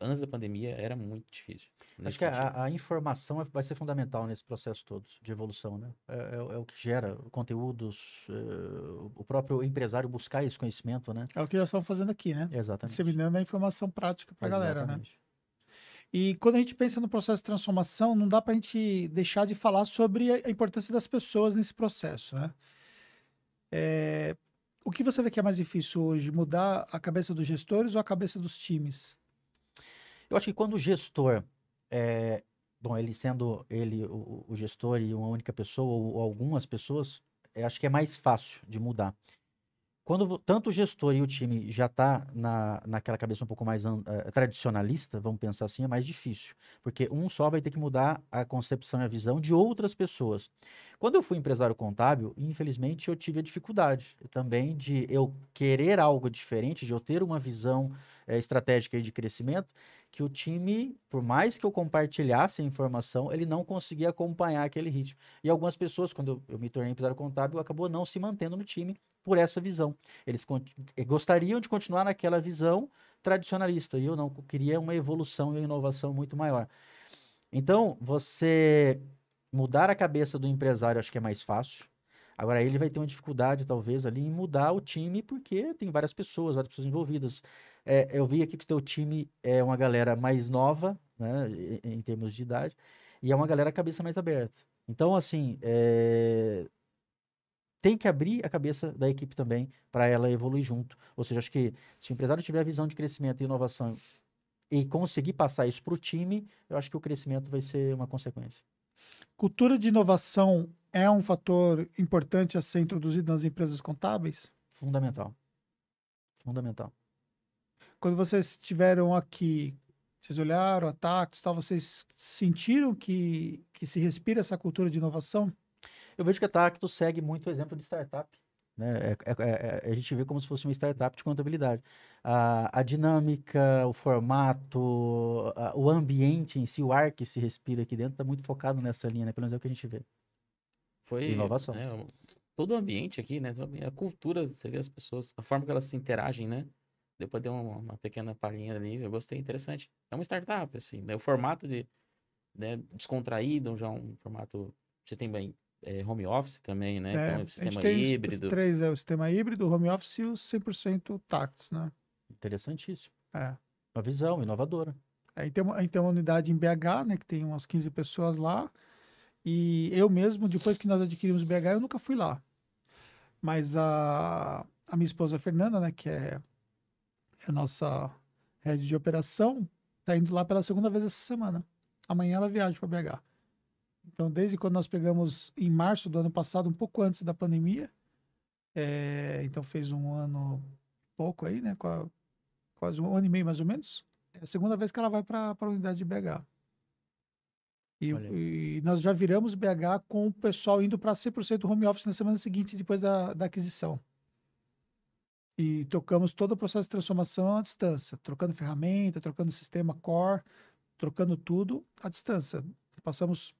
antes da pandemia era muito difícil. Acho que a, a, informação é, vai ser fundamental nesse processo todo de evolução, né? É, é, é o que gera conteúdos, é, o próprio empresário buscar esse conhecimento, né? É o que nós estamos fazendo aqui, né? Exatamente. Disseminando a informação prática para a galera, né? E quando a gente pensa no processo de transformação, não dá para a gente deixar de falar sobre a importância das pessoas nesse processo, né? É, o que você vê que é mais difícil hoje, mudar a cabeça dos gestores ou a cabeça dos times? Eu acho que quando o gestor, é, bom, ele sendo ele o, o, gestor e uma única pessoa ou, ou algumas pessoas, acho que é mais fácil de mudar. Quando tanto o gestor e o time já está na, naquela cabeça um pouco mais uh, tradicionalista, vamos pensar assim, é mais difícil. Porque um só vai ter que mudar a concepção e a visão de outras pessoas. Quando eu fui empresário contábil, infelizmente eu tive a dificuldade também de eu querer algo diferente, de eu ter uma visão uh, estratégica de crescimento que o time, por mais que eu compartilhasse a informação, ele não conseguia acompanhar aquele ritmo. E algumas pessoas, quando eu, me tornei empresário contábil, acabou não se mantendo no time por essa visão. Eles eh, gostariam de continuar naquela visão tradicionalista, e eu não, queria uma evolução e uma inovação muito maior. Então, você mudar a cabeça do empresário, acho que é mais fácil. Agora ele vai ter uma dificuldade, talvez, ali em mudar o time, porque tem várias pessoas, várias pessoas envolvidas. É, eu vi aqui que o teu time é uma galera mais nova, né, em, termos de idade, e é uma galera cabeça mais aberta. Então, assim, é... tem que abrir a cabeça da equipe também para ela evoluir junto. Ou seja, acho que se o empresário tiver a visão de crescimento e inovação e conseguir passar isso para o time, eu acho que o crescimento vai ser uma consequência cultura de inovação é um fator importante a ser introduzido nas empresas contábeis? Fundamental. Fundamental. Quando vocês estiveram aqui, vocês olharam ataques, tal, vocês sentiram que, que se respira essa cultura de inovação? Eu vejo que a Tacto segue muito o exemplo de startup né? É é, é, é, a gente vê como se fosse uma startup de contabilidade. A, a dinâmica, o formato, a, o ambiente em si, o ar que se respira aqui dentro está muito focado nessa linha, né? pelo menos é o que a gente vê. Foi inovação. Né, todo o ambiente aqui, né? A cultura, você vê as pessoas, a forma que elas se interagem, né? Depois deu uma, uma pequena palhinha ali, eu gostei, interessante. É uma startup, assim, né? O formato de né, descontraído, já um formato. Você tem bem é, home office também, né? É, então, é o sistema híbrido. Os, três, é o sistema híbrido, home office e os 100% tactos, né? Interessantíssimo. É. Uma visão inovadora. Aí é, tem, uma, aí tem uma unidade em BH, né? Que tem umas 15 pessoas lá. E eu mesmo, depois que nós adquirimos BH, eu nunca fui lá. Mas a, a minha esposa Fernanda, né? Que é, é a nossa head de operação, tá indo lá pela segunda vez essa semana. Amanhã ela viaja para BH. Então, desde quando nós pegamos em março do ano passado, um pouco antes da pandemia, é, então fez um ano pouco aí, né? Quase um ano e meio mais ou menos. É a segunda vez que ela vai para a unidade de BH. E, e, nós já viramos BH com o pessoal indo para 100% home office na semana seguinte, depois da, da aquisição. E tocamos todo o processo de transformação à distância, trocando ferramenta, trocando sistema core, trocando tudo à distância. Passamos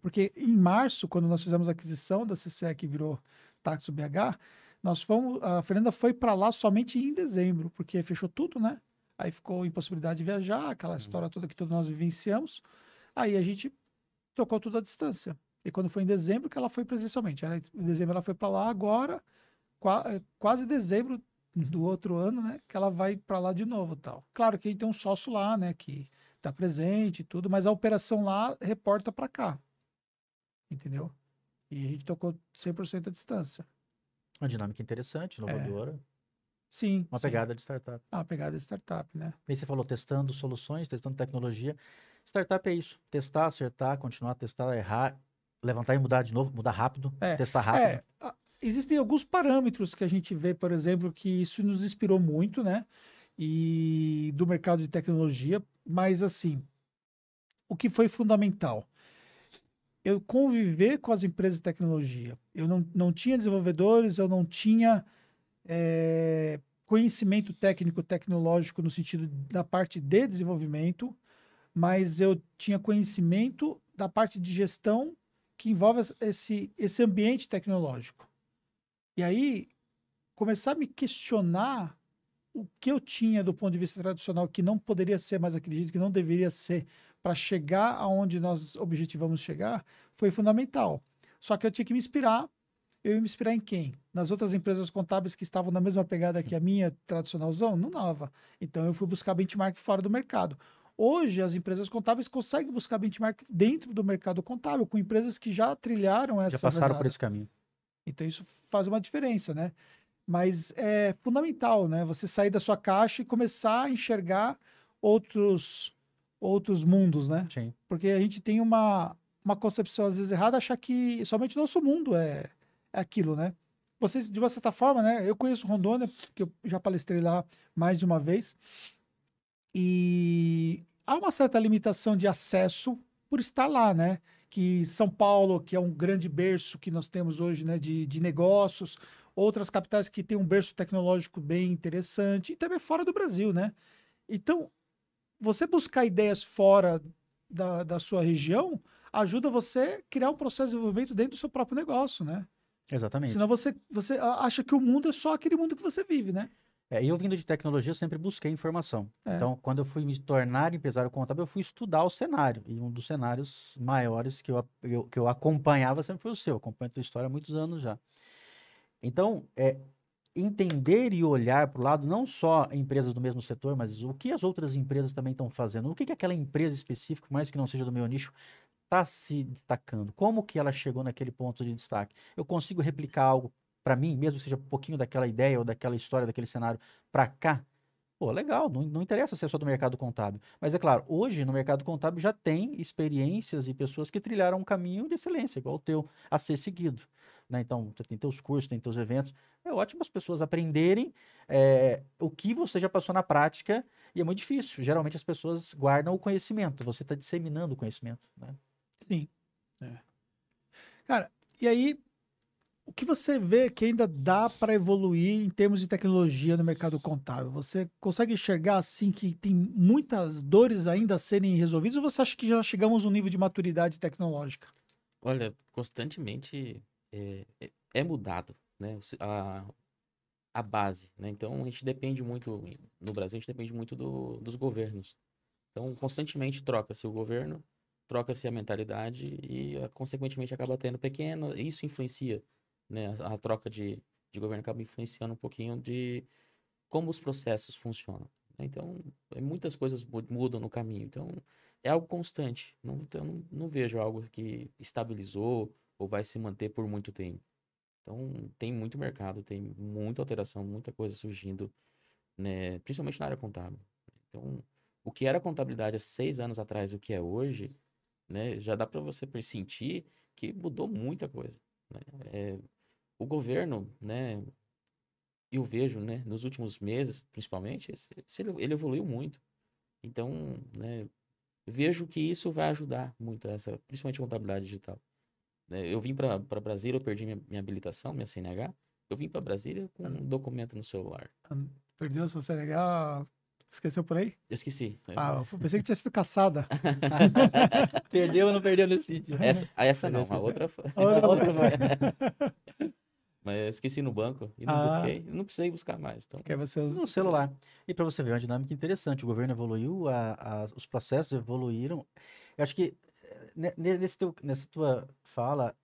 porque em março, quando nós fizemos a aquisição da CCE que virou Taxo BH, nós fomos, a Fernanda foi para lá somente em dezembro, porque fechou tudo, né? Aí ficou impossibilidade de viajar, aquela uhum. história toda que todos nós vivenciamos. Aí a gente tocou tudo à distância. E quando foi em dezembro que ela foi presencialmente. Ela, em dezembro ela foi para lá, agora, qua, é, quase dezembro uhum. do outro ano, né? Que ela vai para lá de novo tal. Claro que a gente tem um sócio lá, né? Que está presente e tudo, mas a operação lá reporta para cá entendeu? E a gente tocou 100% à distância. Uma dinâmica interessante, inovadora. É. Sim. Uma sim. pegada de startup. Uma ah, pegada de startup, né? E você falou testando soluções, testando tecnologia. Startup é isso. Testar, acertar, continuar a testar, errar, levantar e mudar de novo, mudar rápido, é. testar é, rápido. É. Existem alguns parâmetros que a gente vê, por exemplo, que isso nos inspirou muito, né? E do mercado de tecnologia, mas assim, o que foi fundamental? eu conviver com as empresas de tecnologia. Eu não, não tinha desenvolvedores, eu não tinha é, conhecimento técnico, tecnológico, no sentido da parte de desenvolvimento, mas eu tinha conhecimento da parte de gestão que envolve esse, esse ambiente tecnológico. E aí, começar a me questionar o que eu tinha do ponto de vista tradicional, que não poderia ser mais, acredito que não deveria ser, para chegar aonde nós objetivamos chegar foi fundamental. Só que eu tinha que me inspirar. Eu ia me inspirar em quem? Nas outras empresas contábeis que estavam na mesma pegada que a minha, tradicionalzão? Não nova Então eu fui buscar benchmark fora do mercado. Hoje, as empresas contábeis conseguem buscar benchmark dentro do mercado contábil, com empresas que já trilharam essa. Já passaram verdade. por esse caminho. Então, isso faz uma diferença, né? Mas é fundamental, né? Você sair da sua caixa e começar a enxergar outros outros mundos, né? Sim. Porque a gente tem uma, uma concepção, às vezes, errada, achar que somente nosso mundo é, é aquilo, né? Vocês, de uma certa forma, né? Eu conheço Rondônia, que eu já palestrei lá mais de uma vez. E há uma certa limitação de acesso por estar lá, né? Que São Paulo, que é um grande berço que nós temos hoje, né? De, de negócios, outras capitais que têm um berço tecnológico bem interessante, e também fora do Brasil, né? Então, você buscar ideias fora da, da sua região ajuda você a criar um processo de desenvolvimento dentro do seu próprio negócio, né? Exatamente. Senão você, você acha que o mundo é só aquele mundo que você vive, né? É, eu vindo de tecnologia, eu sempre busquei informação. É. Então, quando eu fui me tornar empresário contábil, eu fui estudar o cenário. E um dos cenários maiores que eu, eu que eu acompanhava sempre foi o seu. Eu acompanho a tua história há muitos anos já. Então, é, entender e olhar para o lado, não só empresas do mesmo setor, mas o que as outras empresas também estão fazendo. O que, que aquela empresa específica, mais que não seja do meu nicho, está se destacando? Como que ela chegou naquele ponto de destaque? Eu consigo replicar algo para mim, mesmo que seja um pouquinho daquela ideia ou daquela história, daquele cenário, para cá? Pô, legal, não, não interessa ser só do mercado contábil. Mas é claro, hoje no mercado contábil já tem experiências e pessoas que trilharam um caminho de excelência, igual o teu, a ser seguido né? Então, você tem teus cursos, tem teus eventos. É ótimo as pessoas aprenderem é, o que você já passou na prática e é muito difícil. Geralmente as pessoas guardam o conhecimento, você está disseminando o conhecimento, né? Sim. É. Cara, e aí, o que você vê que ainda dá para evoluir em termos de tecnologia no mercado contábil? Você consegue enxergar assim que tem muitas dores ainda a serem resolvidas ou você acha que já chegamos a um nível de maturidade tecnológica? Olha, constantemente é, é, é mudado, né? A, a base, né? Então a gente depende muito no Brasil, a gente depende muito do, dos governos. Então constantemente troca-se o governo, troca-se a mentalidade e eh, consequentemente acaba tendo pequeno, isso influencia, né? A, a troca de, de governo acaba influenciando um pouquinho de como os processos funcionam. Né? Então, é, muitas coisas mudam no caminho. Então, é algo constante. Não, eu então, não, não vejo algo que estabilizou ou vai se manter por muito tempo. Então, tem muito mercado, tem muita alteração, muita coisa surgindo, né? principalmente na área contábil. Então, o que era contabilidade há seis anos atrás, o que é hoje, né? já dá para você sentir que mudou muita coisa. Né? É, o governo, né? eu vejo né? nos últimos meses, principalmente, ele evoluiu muito. Então, né? vejo que isso vai ajudar muito, essa, principalmente a contabilidade digital. Né, eu vim para Brasília, eu perdi minha, minha, habilitação, minha CNH. Eu vim para Brasília com ah. um documento no celular. Ah, perdeu sua CNH? Esqueceu por aí? Eu esqueci. Ah, eu pensei que tinha sido caçada. perdeu ou não perdeu no sítio? Essa, ah, essa não, a outra foi. outra foi. Mas esqueci no banco e não ah. busquei. Não precisei buscar mais. Então... Quer você usa... No celular. E para você ver, é uma dinâmica interessante. O governo evoluiu, a, a, os processos evoluíram. Eu acho que nesse teu, nessa tua fala,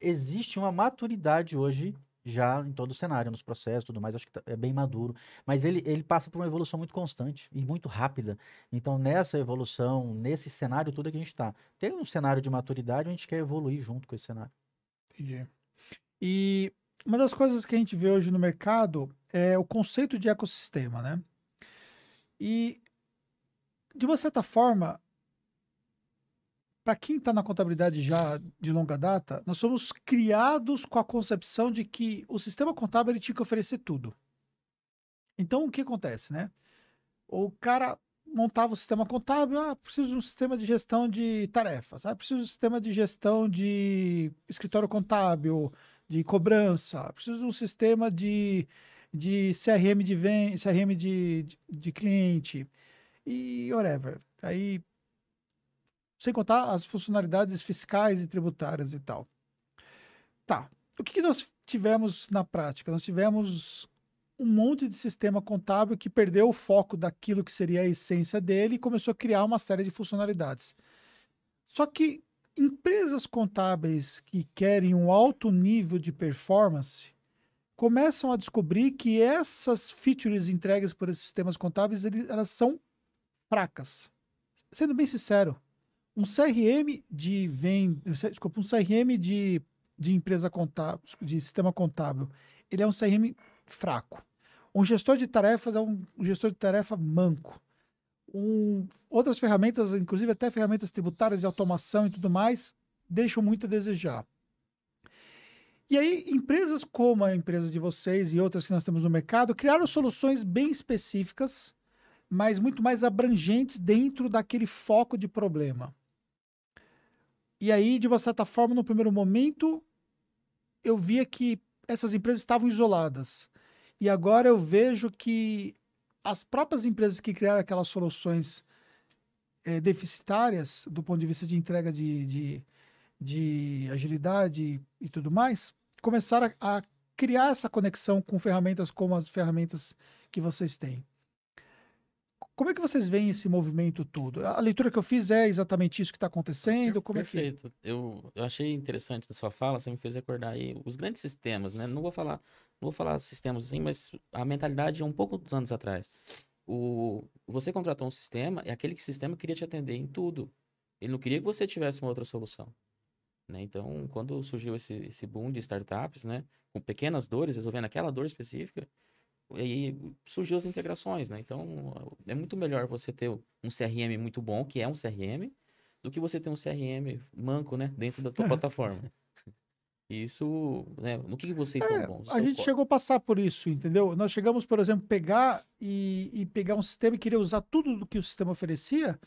existe uma maturidade hoje já em todo o cenário, nos processos tudo mais, acho que tá, é bem maduro. Mas ele, ele passa por uma evolução muito constante e muito rápida. Então, nessa evolução, nesse cenário tudo que a gente está, tem um cenário de maturidade, a gente quer evoluir junto com esse cenário. Entendi. E uma das coisas que a gente vê hoje no mercado é o conceito de ecossistema, né? E, de uma certa forma, para quem está na contabilidade já de longa data, nós somos criados com a concepção de que o sistema contábil ele tinha que oferecer tudo. Então, o que acontece, né? O cara montava o sistema contábil, ah, preciso de um sistema de gestão de tarefas, ah, preciso de um sistema de gestão de escritório contábil, de cobrança, preciso de um sistema de, de CRM de CRM de, de, de cliente e whatever. Aí sem contar as funcionalidades fiscais e tributárias e tal. Tá. O que, que nós tivemos na prática? Nós tivemos um monte de sistema contábil que perdeu o foco daquilo que seria a essência dele e começou a criar uma série de funcionalidades. Só que empresas contábeis que querem um alto nível de performance começam a descobrir que essas features entregues por esses sistemas contábeis eles, elas são fracas. Sendo bem sincero, um CRM de venda, desculpa, um CRM de, de empresa contábil, de sistema contábil, ele é um CRM fraco. Um gestor de tarefas é um, um gestor de tarefa manco. Um, outras ferramentas, inclusive até ferramentas tributárias de automação e tudo mais, deixam muito a desejar. E aí, empresas como a empresa de vocês e outras que nós temos no mercado criaram soluções bem específicas, mas muito mais abrangentes dentro daquele foco de problema. E aí, de uma certa forma, no primeiro momento, eu via que essas empresas estavam isoladas. E agora eu vejo que as próprias empresas que criaram aquelas soluções é, deficitárias, do ponto de vista de entrega de, de, de agilidade e tudo mais, começaram a, a criar essa conexão com ferramentas como as ferramentas que vocês têm. Como é que vocês veem esse movimento todo? A leitura que eu fiz é exatamente isso que está acontecendo? Como Perfeito. É que... É? eu, eu achei interessante a sua fala, você me fez recordar aí os grandes sistemas, né? Não vou falar, não vou falar sistemas assim, mas a mentalidade é um pouco dos anos atrás. O, você contratou um sistema, e aquele sistema queria te atender em tudo. Ele não queria que você tivesse uma outra solução. Né? Então, quando surgiu esse, esse boom de startups, né? com pequenas dores, resolvendo aquela dor específica, e aí surgiu as integrações, né? Então, é muito melhor você ter um CRM muito bom, que é um CRM, do que você ter um CRM manco, né? Dentro da tua é. plataforma. Isso, né? No que, que vocês estão é, bons? A gente corpo? chegou a passar por isso, entendeu? Nós chegamos, por exemplo, pegar e, e pegar um sistema e querer usar tudo do que o sistema oferecia,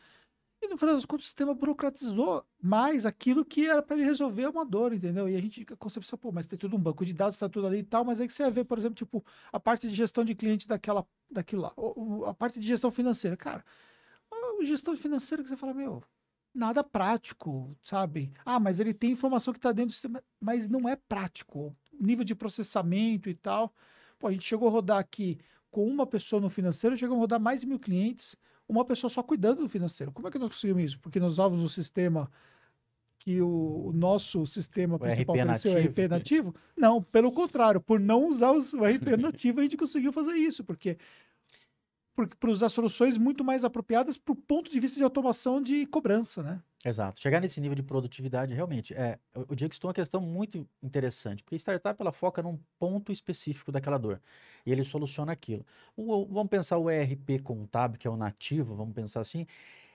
e no final das contas, o sistema burocratizou mais aquilo que era para ele resolver uma dor, entendeu? E a gente fica concepção, pô, mas tem tudo um banco de dados, está tudo ali e tal, mas aí que você vai ver, por exemplo, tipo, a parte de gestão de cliente daquela, daquilo lá, a parte de gestão financeira. Cara, a gestão financeira que você fala, meu, nada prático, sabe? Ah, mas ele tem informação que está dentro do sistema, mas não é prático. Nível de processamento e tal. Pô, a gente chegou a rodar aqui com uma pessoa no financeiro, chegamos a rodar mais de mil clientes uma pessoa só cuidando do financeiro. Como é que nós conseguimos isso? Porque nós usávamos um sistema que o, o nosso sistema o principal é o RP né? nativo? Não, pelo contrário, por não usar o RP nativo, a gente conseguiu fazer isso, porque para usar soluções muito mais apropriadas para o ponto de vista de automação de cobrança, né? Exato. Chegar nesse nível de produtividade, realmente, é, o Jexton é uma questão muito interessante, porque startup ela foca num ponto específico daquela dor e ele soluciona aquilo. O, vamos pensar o ERP contábil, que é o nativo, vamos pensar assim,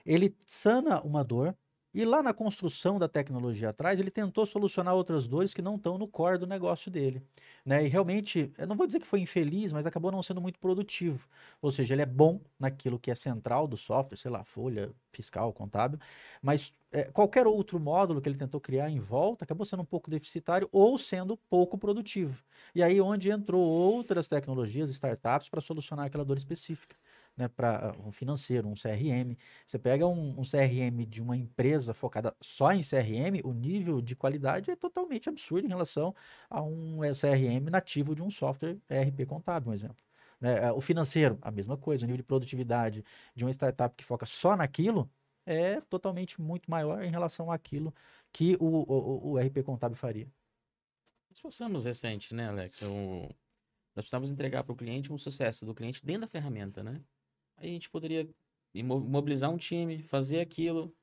ele sana uma dor, e lá na construção da tecnologia atrás, ele tentou solucionar outras dores que não estão no core do negócio dele. Né? E realmente, eu não vou dizer que foi infeliz, mas acabou não sendo muito produtivo. Ou seja, ele é bom naquilo que é central do software, sei lá, folha fiscal, contábil, mas é, qualquer outro módulo que ele tentou criar em volta acabou sendo um pouco deficitário ou sendo pouco produtivo. E aí onde entrou outras tecnologias, startups, para solucionar aquela dor específica né, para ah, um financeiro, um CRM. Você pega um, um, CRM de uma empresa focada só em CRM, o nível de qualidade é totalmente absurdo em relação a um eh, CRM nativo de um software ERP contábil, um exemplo. Né? Eh, o financeiro, a mesma coisa, o nível de produtividade de uma startup que foca só naquilo é totalmente muito maior em relação àquilo que o, o, o RP contábil faria. Nós passamos recente, né, Alex? Nós precisamos entregar para o cliente um sucesso do cliente dentro da ferramenta, né? Aí a gente poderia mobilizar um time, fazer aquilo,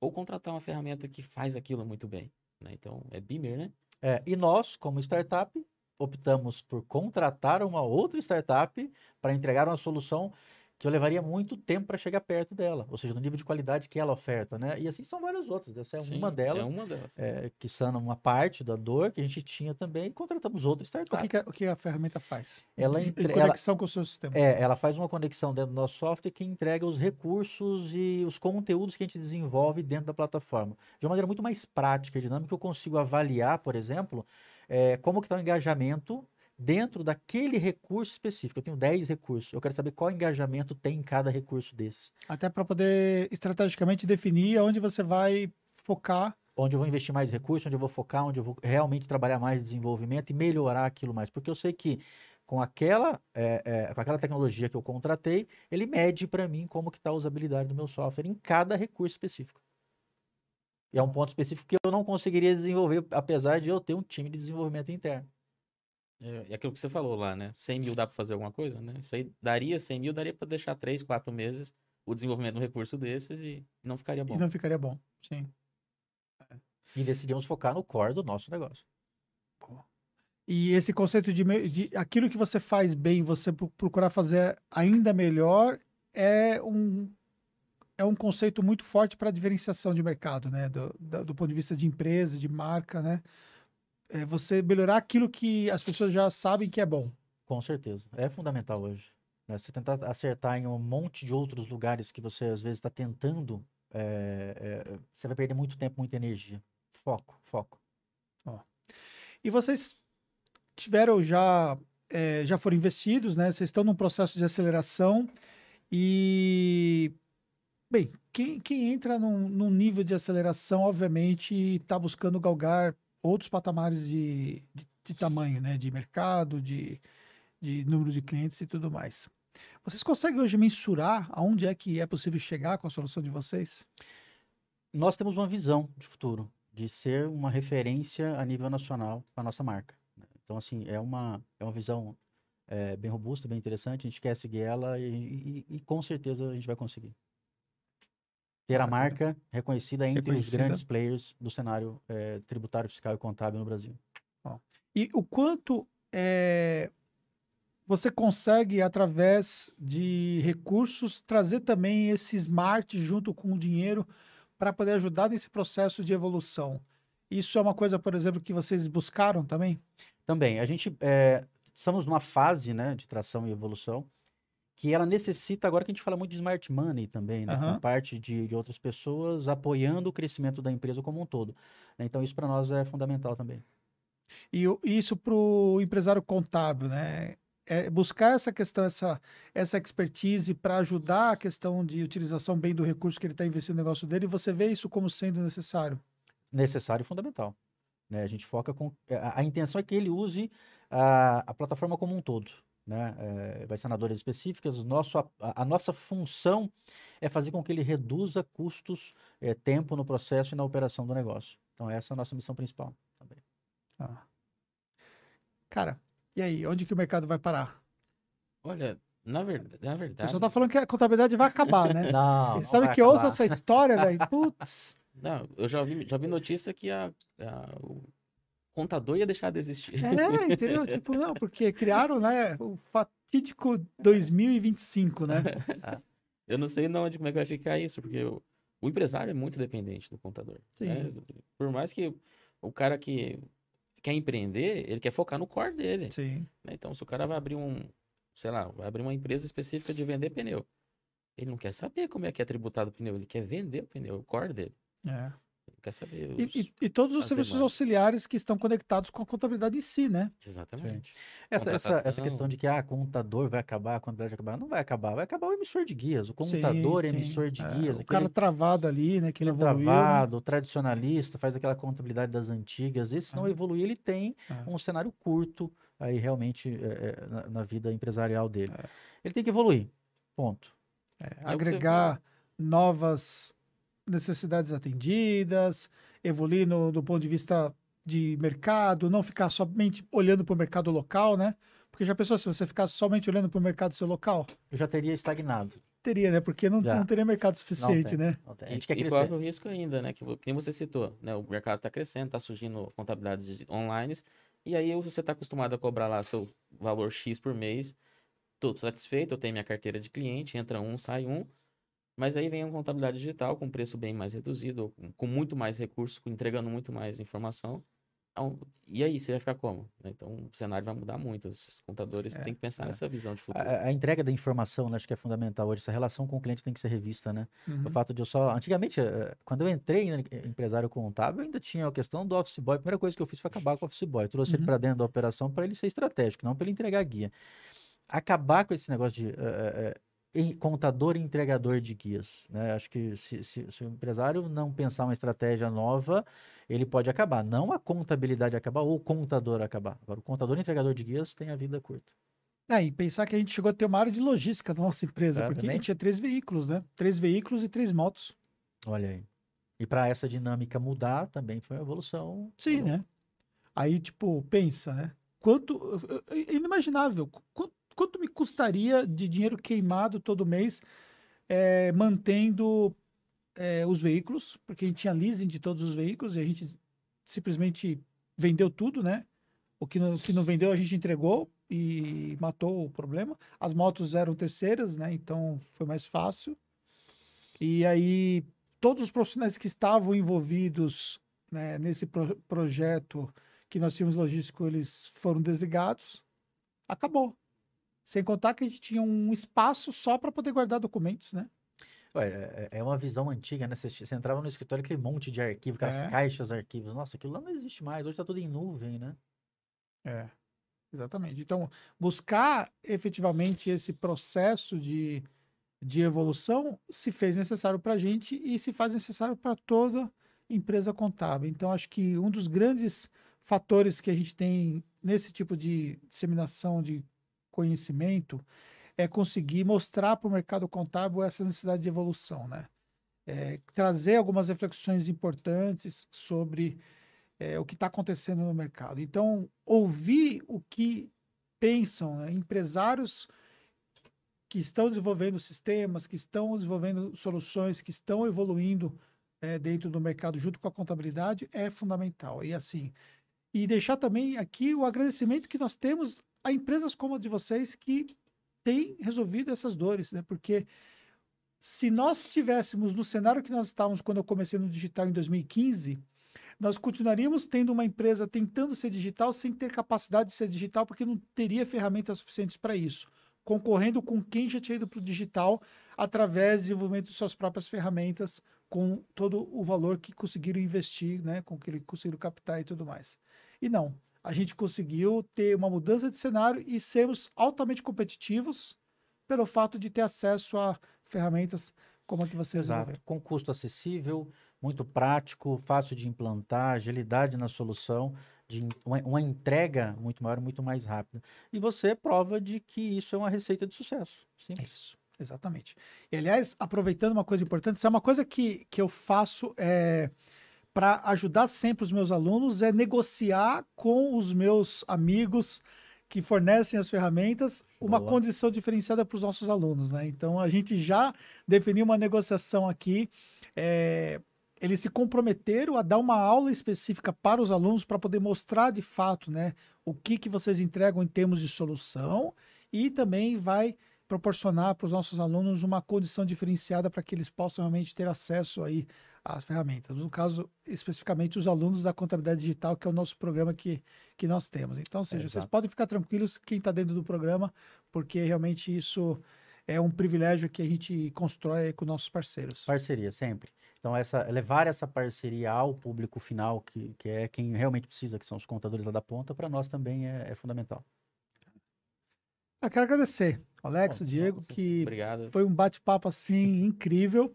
ou contratar uma ferramenta que faz aquilo muito bem. Né? Então, é Beamer, né? É, e nós, como startup, optamos por contratar uma outra startup para entregar uma solução que eu levaria muito tempo para chegar perto dela, ou seja, do nível de qualidade que ela oferta, né? E assim são várias outras, essa é Sim, uma delas, é uma delas. É, que sana uma parte da dor que a gente tinha também e contratamos outras startups. O que, que, a, é, o que a ferramenta faz? Ela em conexão ela, com o seu sistema. É, ela faz uma conexão dentro do nosso software que entrega os recursos e os conteúdos que a gente desenvolve dentro da plataforma. De uma maneira muito mais prática e dinâmica, eu consigo avaliar, por exemplo, é, como que está o engajamento dentro daquele recurso específico. Eu tenho 10 recursos. Eu quero saber qual engajamento tem em cada recurso desse. Até para poder estrategicamente definir onde você vai focar. Onde eu vou investir mais recursos, onde eu vou focar, onde eu vou realmente trabalhar mais desenvolvimento e melhorar aquilo mais. Porque eu sei que com aquela, é, é, com aquela tecnologia que eu contratei, ele mede para mim como que está a usabilidade do meu software em cada recurso específico. E é um ponto específico que eu não conseguiria desenvolver, apesar de eu ter um time de desenvolvimento interno. É aquilo que você falou lá, né? 100 mil dá para fazer alguma coisa, né? Isso aí daria 100 mil, daria para deixar 3, 4 meses o desenvolvimento de um recurso desses e não ficaria bom. E não ficaria bom, sim. É. E decidimos focar no core do nosso negócio. E esse conceito de, de aquilo que você faz bem, você procurar fazer ainda melhor, é um, é um conceito muito forte para a diferenciação de mercado, né? Do, do, do ponto de vista de empresa, de marca, né? é você melhorar aquilo que as pessoas já sabem que é bom. Com certeza. É fundamental hoje. Né? Você tentar acertar em um monte de outros lugares que você às vezes está tentando, é, é, você vai perder muito tempo, muita energia. Foco, foco. Ó. E vocês tiveram já, é, já foram investidos, né? Vocês estão num processo de aceleração e Bem, quem, quem entra num, num, nível de aceleração, obviamente, está buscando galgar outros patamares de, de, de tamanho, né? De mercado, de, de número de clientes e tudo mais. Vocês conseguem hoje mensurar aonde é que é possível chegar com a solução de vocês? Nós temos uma visão de futuro, de ser uma referência a nível nacional para a nossa marca. Né? Então, assim, é uma, é uma visão é, bem robusta, bem interessante, a gente quer seguir ela e, e, e com certeza a gente vai conseguir. Ter a marca reconhecida entre reconhecida. os grandes players do cenário é, tributário, fiscal e contábil no Brasil. Ó. E o quanto é, você consegue, através de recursos, trazer também esse smart junto com o dinheiro para poder ajudar nesse processo de evolução? Isso é uma coisa, por exemplo, que vocês buscaram também? Também. A gente é, estamos numa fase né, de tração e evolução que ela necessita, agora que a gente fala muito de smart money também, né? Uhum. Com parte de, de outras pessoas apoiando o crescimento da empresa como um todo. Né, então, isso para nós é fundamental também. E isso para o empresário contábil, né? É buscar essa questão, essa, essa expertise para ajudar a questão de utilização bem do recurso que ele está investindo no negócio dele, e você vê isso como sendo necessário? Necessário e fundamental. Né? A gente foca com. A, a intenção é que ele use a, a plataforma como um todo né, é, vai ser na dores específicas. Nosso, a, a, nossa função é fazer com que ele reduza custos, é, tempo no processo e na operação do negócio. Então, essa é a nossa missão principal. Também. Ah. Cara, e aí, onde que o mercado vai parar? Olha, na, na verdade. O pessoal tá falando que a contabilidade vai acabar, né? não. não sabe que acabar. ouça essa história, velho? Putz. Não, eu já vi, já vi notícia que a, a contador ia deixar de existir. É, entendeu? tipo, não, porque criaram, né, o fatídico 2025, né? Ah, eu não sei não, como é que vai ficar isso, porque o, o empresário é muito dependente do contador. Né? Por mais que o cara que quer empreender, ele quer focar no core dele. Sim. Né? Então, se o cara vai abrir um, sei lá, vai abrir uma empresa específica de vender pneu, ele não quer saber como é que é tributado o pneu, ele quer vender o pneu, o core dele. É quer saber. Os, e, e, todos os serviços demandas. auxiliares que estão conectados com a contabilidade em si, né? Exatamente. Essa, essa, essa, questão de que ah, contador vai acabar, a contabilidade vai acabar, não vai acabar, vai acabar o emissor de guias, o contador sim, é sim. emissor de é, guias. O aquele, cara travado ali, né? Que ele evoluiu, travado, né? tradicionalista, faz aquela contabilidade das antigas. Esse não ah. evoluir, ele tem ah. um cenário curto aí realmente é, na, na, vida empresarial dele. É. Ele tem que evoluir, ponto. É, agregar novas necessidades atendidas, evoluir no, do ponto de vista de mercado, não ficar somente olhando para o mercado local, né? Porque já pensou se você ficasse somente olhando para o mercado seu local? Eu já teria estagnado. Teria, né? Porque não, não teria mercado suficiente, não tem, né? Não tem. A gente e, quer crescer. E corre o risco ainda, né? Que, que você citou, né? O mercado está crescendo, está surgindo contabilidades online, e aí você está acostumado a cobrar lá seu valor X por mês, tudo satisfeito, eu tenho minha carteira de cliente, entra um, sai um, mas aí vem a contabilidade digital com preço bem mais reduzido, com muito mais recursos, entregando muito mais informação. Então, e aí, você vai ficar como? Então, o cenário vai mudar muito. Os contadores é, têm que pensar é. nessa visão de futuro. A, a entrega da informação, né, acho que é fundamental hoje. Essa relação com o cliente tem que ser revista, né? Uhum. O fato de eu só... Antigamente, eh, quando eu entrei em empresário contábil, eu ainda tinha a questão do office boy. A primeira coisa que eu fiz foi acabar com o office boy. Eu trouxe uhum. ele para dentro da operação para ele ser estratégico, não para ele entregar guia. Acabar com esse negócio de... Uh, uh, contador e entregador de guias. Né? Acho que se, se, se, o empresário não pensar uma estratégia nova, ele pode acabar. Não a contabilidade acabar ou o contador acabar. Agora, o contador e entregador de guias tem a vida curta. É, e pensar que a gente chegou a ter uma área de logística da nossa empresa, é, porque também? a gente tinha três veículos, né? Três veículos e três motos. Olha aí. E para essa dinâmica mudar, também foi uma evolução. Sim, né? Aí, tipo, pensa, né? Quanto. É inimaginável. Quanto quanto me custaria de dinheiro queimado todo mês é, mantendo é, os veículos, porque a gente tinha leasing de todos os veículos e a gente simplesmente vendeu tudo, né? O que não, que não vendeu a gente entregou e matou o problema. As motos eram terceiras, né? Então foi mais fácil. E aí todos os profissionais que estavam envolvidos né, nesse pro projeto que nós tínhamos logístico, eles foram desligados. Acabou. Sem contar que a gente tinha um espaço só para poder guardar documentos, né? Ué, é, é, é uma visão antiga, né? Você, entrava no escritório, aquele monte de arquivo, aquelas é. caixas, arquivos. Nossa, aquilo lá não existe mais. Hoje está tudo em nuvem, né? É, exatamente. Então, buscar efetivamente esse processo de, de evolução se fez necessário para a gente e se faz necessário para toda empresa contábil. Então, acho que um dos grandes fatores que a gente tem nesse tipo de disseminação de conhecimento é conseguir mostrar para o mercado contábil essa necessidade de evolução, né? É, trazer algumas reflexões importantes sobre é, o que está acontecendo no mercado. Então, ouvir o que pensam né? empresários que estão desenvolvendo sistemas, que estão desenvolvendo soluções, que estão evoluindo é, dentro do mercado junto com a contabilidade é fundamental. E assim, e deixar também aqui o agradecimento que nós temos a empresas como a de vocês que têm resolvido essas dores, né? Porque se nós estivéssemos no cenário que nós estávamos quando eu comecei no digital em 2015, nós continuaríamos tendo uma empresa tentando ser digital sem ter capacidade de ser digital, porque não teria ferramentas suficientes para isso, concorrendo com quem já tinha ido para o digital através do desenvolvimento de suas próprias ferramentas, com todo o valor que conseguiram investir, né, com que conseguiram captar e tudo mais. E não, a gente conseguiu ter uma mudança de cenário e sermos altamente competitivos pelo fato de ter acesso a ferramentas como a que vocês Exato. Com custo acessível, muito prático, fácil de implantar, agilidade na solução, de uma, uma entrega muito maior, muito mais rápida. E você é prova de que isso é uma receita de sucesso. Simples. Isso, exatamente. E aliás, aproveitando uma coisa importante, isso é uma coisa que, que eu faço. É para ajudar sempre os meus alunos é negociar com os meus amigos que fornecem as ferramentas uma Boa. condição diferenciada para os nossos alunos, né? Então a gente já definiu uma negociação aqui. É, eles se comprometeram a dar uma aula específica para os alunos para poder mostrar de fato, né, o que que vocês entregam em termos de solução e também vai proporcionar para os nossos alunos uma condição diferenciada para que eles possam realmente ter acesso aí às ferramentas. No caso, especificamente, os alunos da contabilidade digital, que é o nosso programa que, que nós temos. Então, ou seja, é, vocês podem ficar tranquilos quem está dentro do programa, porque realmente isso é um privilégio que a gente constrói com nossos parceiros. Parceria, sempre. Então, essa, levar essa parceria ao público final, que, que é quem realmente precisa, que são os contadores lá da ponta, para nós também é, é fundamental. Eu ah, quero agradecer, Alex, Bom, o Diego, que obrigado. foi um bate-papo assim incrível.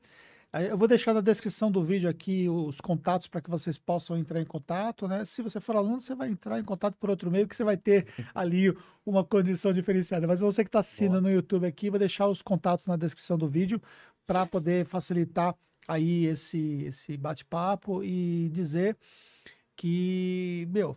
Eu vou deixar na descrição do vídeo aqui os contatos para que vocês possam entrar em contato, né? Se você for aluno, você vai entrar em contato por outro meio que você vai ter ali uma condição diferenciada. Mas você que está assistindo Boa. no YouTube aqui, vou deixar os contatos na descrição do vídeo para poder facilitar aí esse, esse bate-papo e dizer que, meu,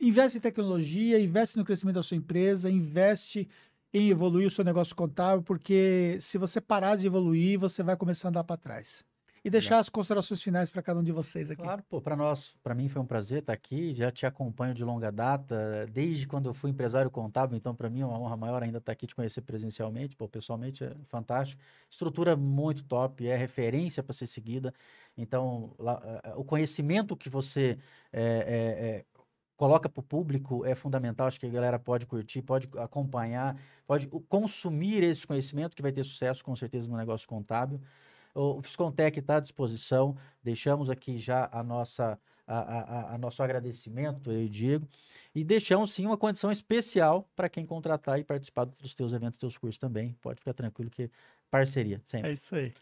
Investe em tecnologia, investe no crescimento da sua empresa, investe em evoluir o seu negócio contábil, porque se você parar de evoluir, você vai começar a andar para trás. E deixar Legal. as considerações finais para cada um de vocês aqui. Claro, pô, para nós, para mim foi um prazer estar tá aqui, já te acompanho de longa data, desde quando eu fui empresário contábil, então para mim é uma honra maior ainda estar tá aqui te conhecer presencialmente, pô, pessoalmente é fantástico. Estrutura muito top, é referência para ser seguida. Então, lá, o conhecimento que você é, é, é, coloca para o público é fundamental. Acho que a galera pode curtir, pode acompanhar, pode consumir esse conhecimento que vai ter sucesso com certeza no negócio contábil. O Fiscontec está à disposição. Deixamos aqui já a nossa a, a, a, nosso agradecimento, eu e Diego, e deixamos sim uma condição especial para quem contratar e participar dos teus eventos, teus cursos também. Pode ficar tranquilo que parceria sempre. É isso aí.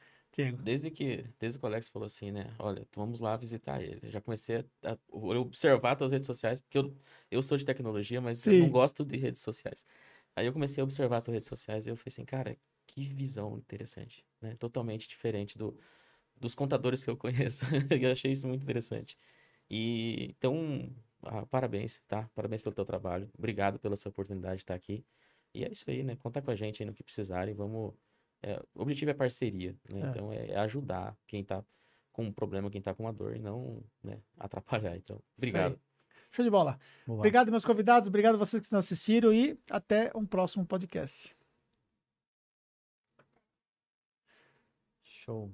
Desde que, desde que o Alex falou assim, né? Olha, vamos lá visitar ele. Eu já comecei a, a observar as redes sociais, porque eu, eu sou de tecnologia, mas Sim. eu não gosto de redes sociais. Aí eu comecei a observar as redes sociais e eu falei assim, cara, que visão interessante, né? Totalmente diferente do, dos contadores que eu conheço. eu achei isso muito interessante. E então, ah, parabéns, tá? Parabéns pelo teu trabalho. Obrigado pela sua oportunidade de estar aqui. E é isso aí, né? Contar com a gente aí no que precisarem. Vamos é, o objetivo é parceria, né? é. Então é, é ajudar quem está com um problema, quem está com uma dor e não né, atrapalhar. Então, obrigado. Show de bola. Boa. Obrigado, meus convidados. Obrigado a vocês que nos assistiram e até um próximo podcast. Show.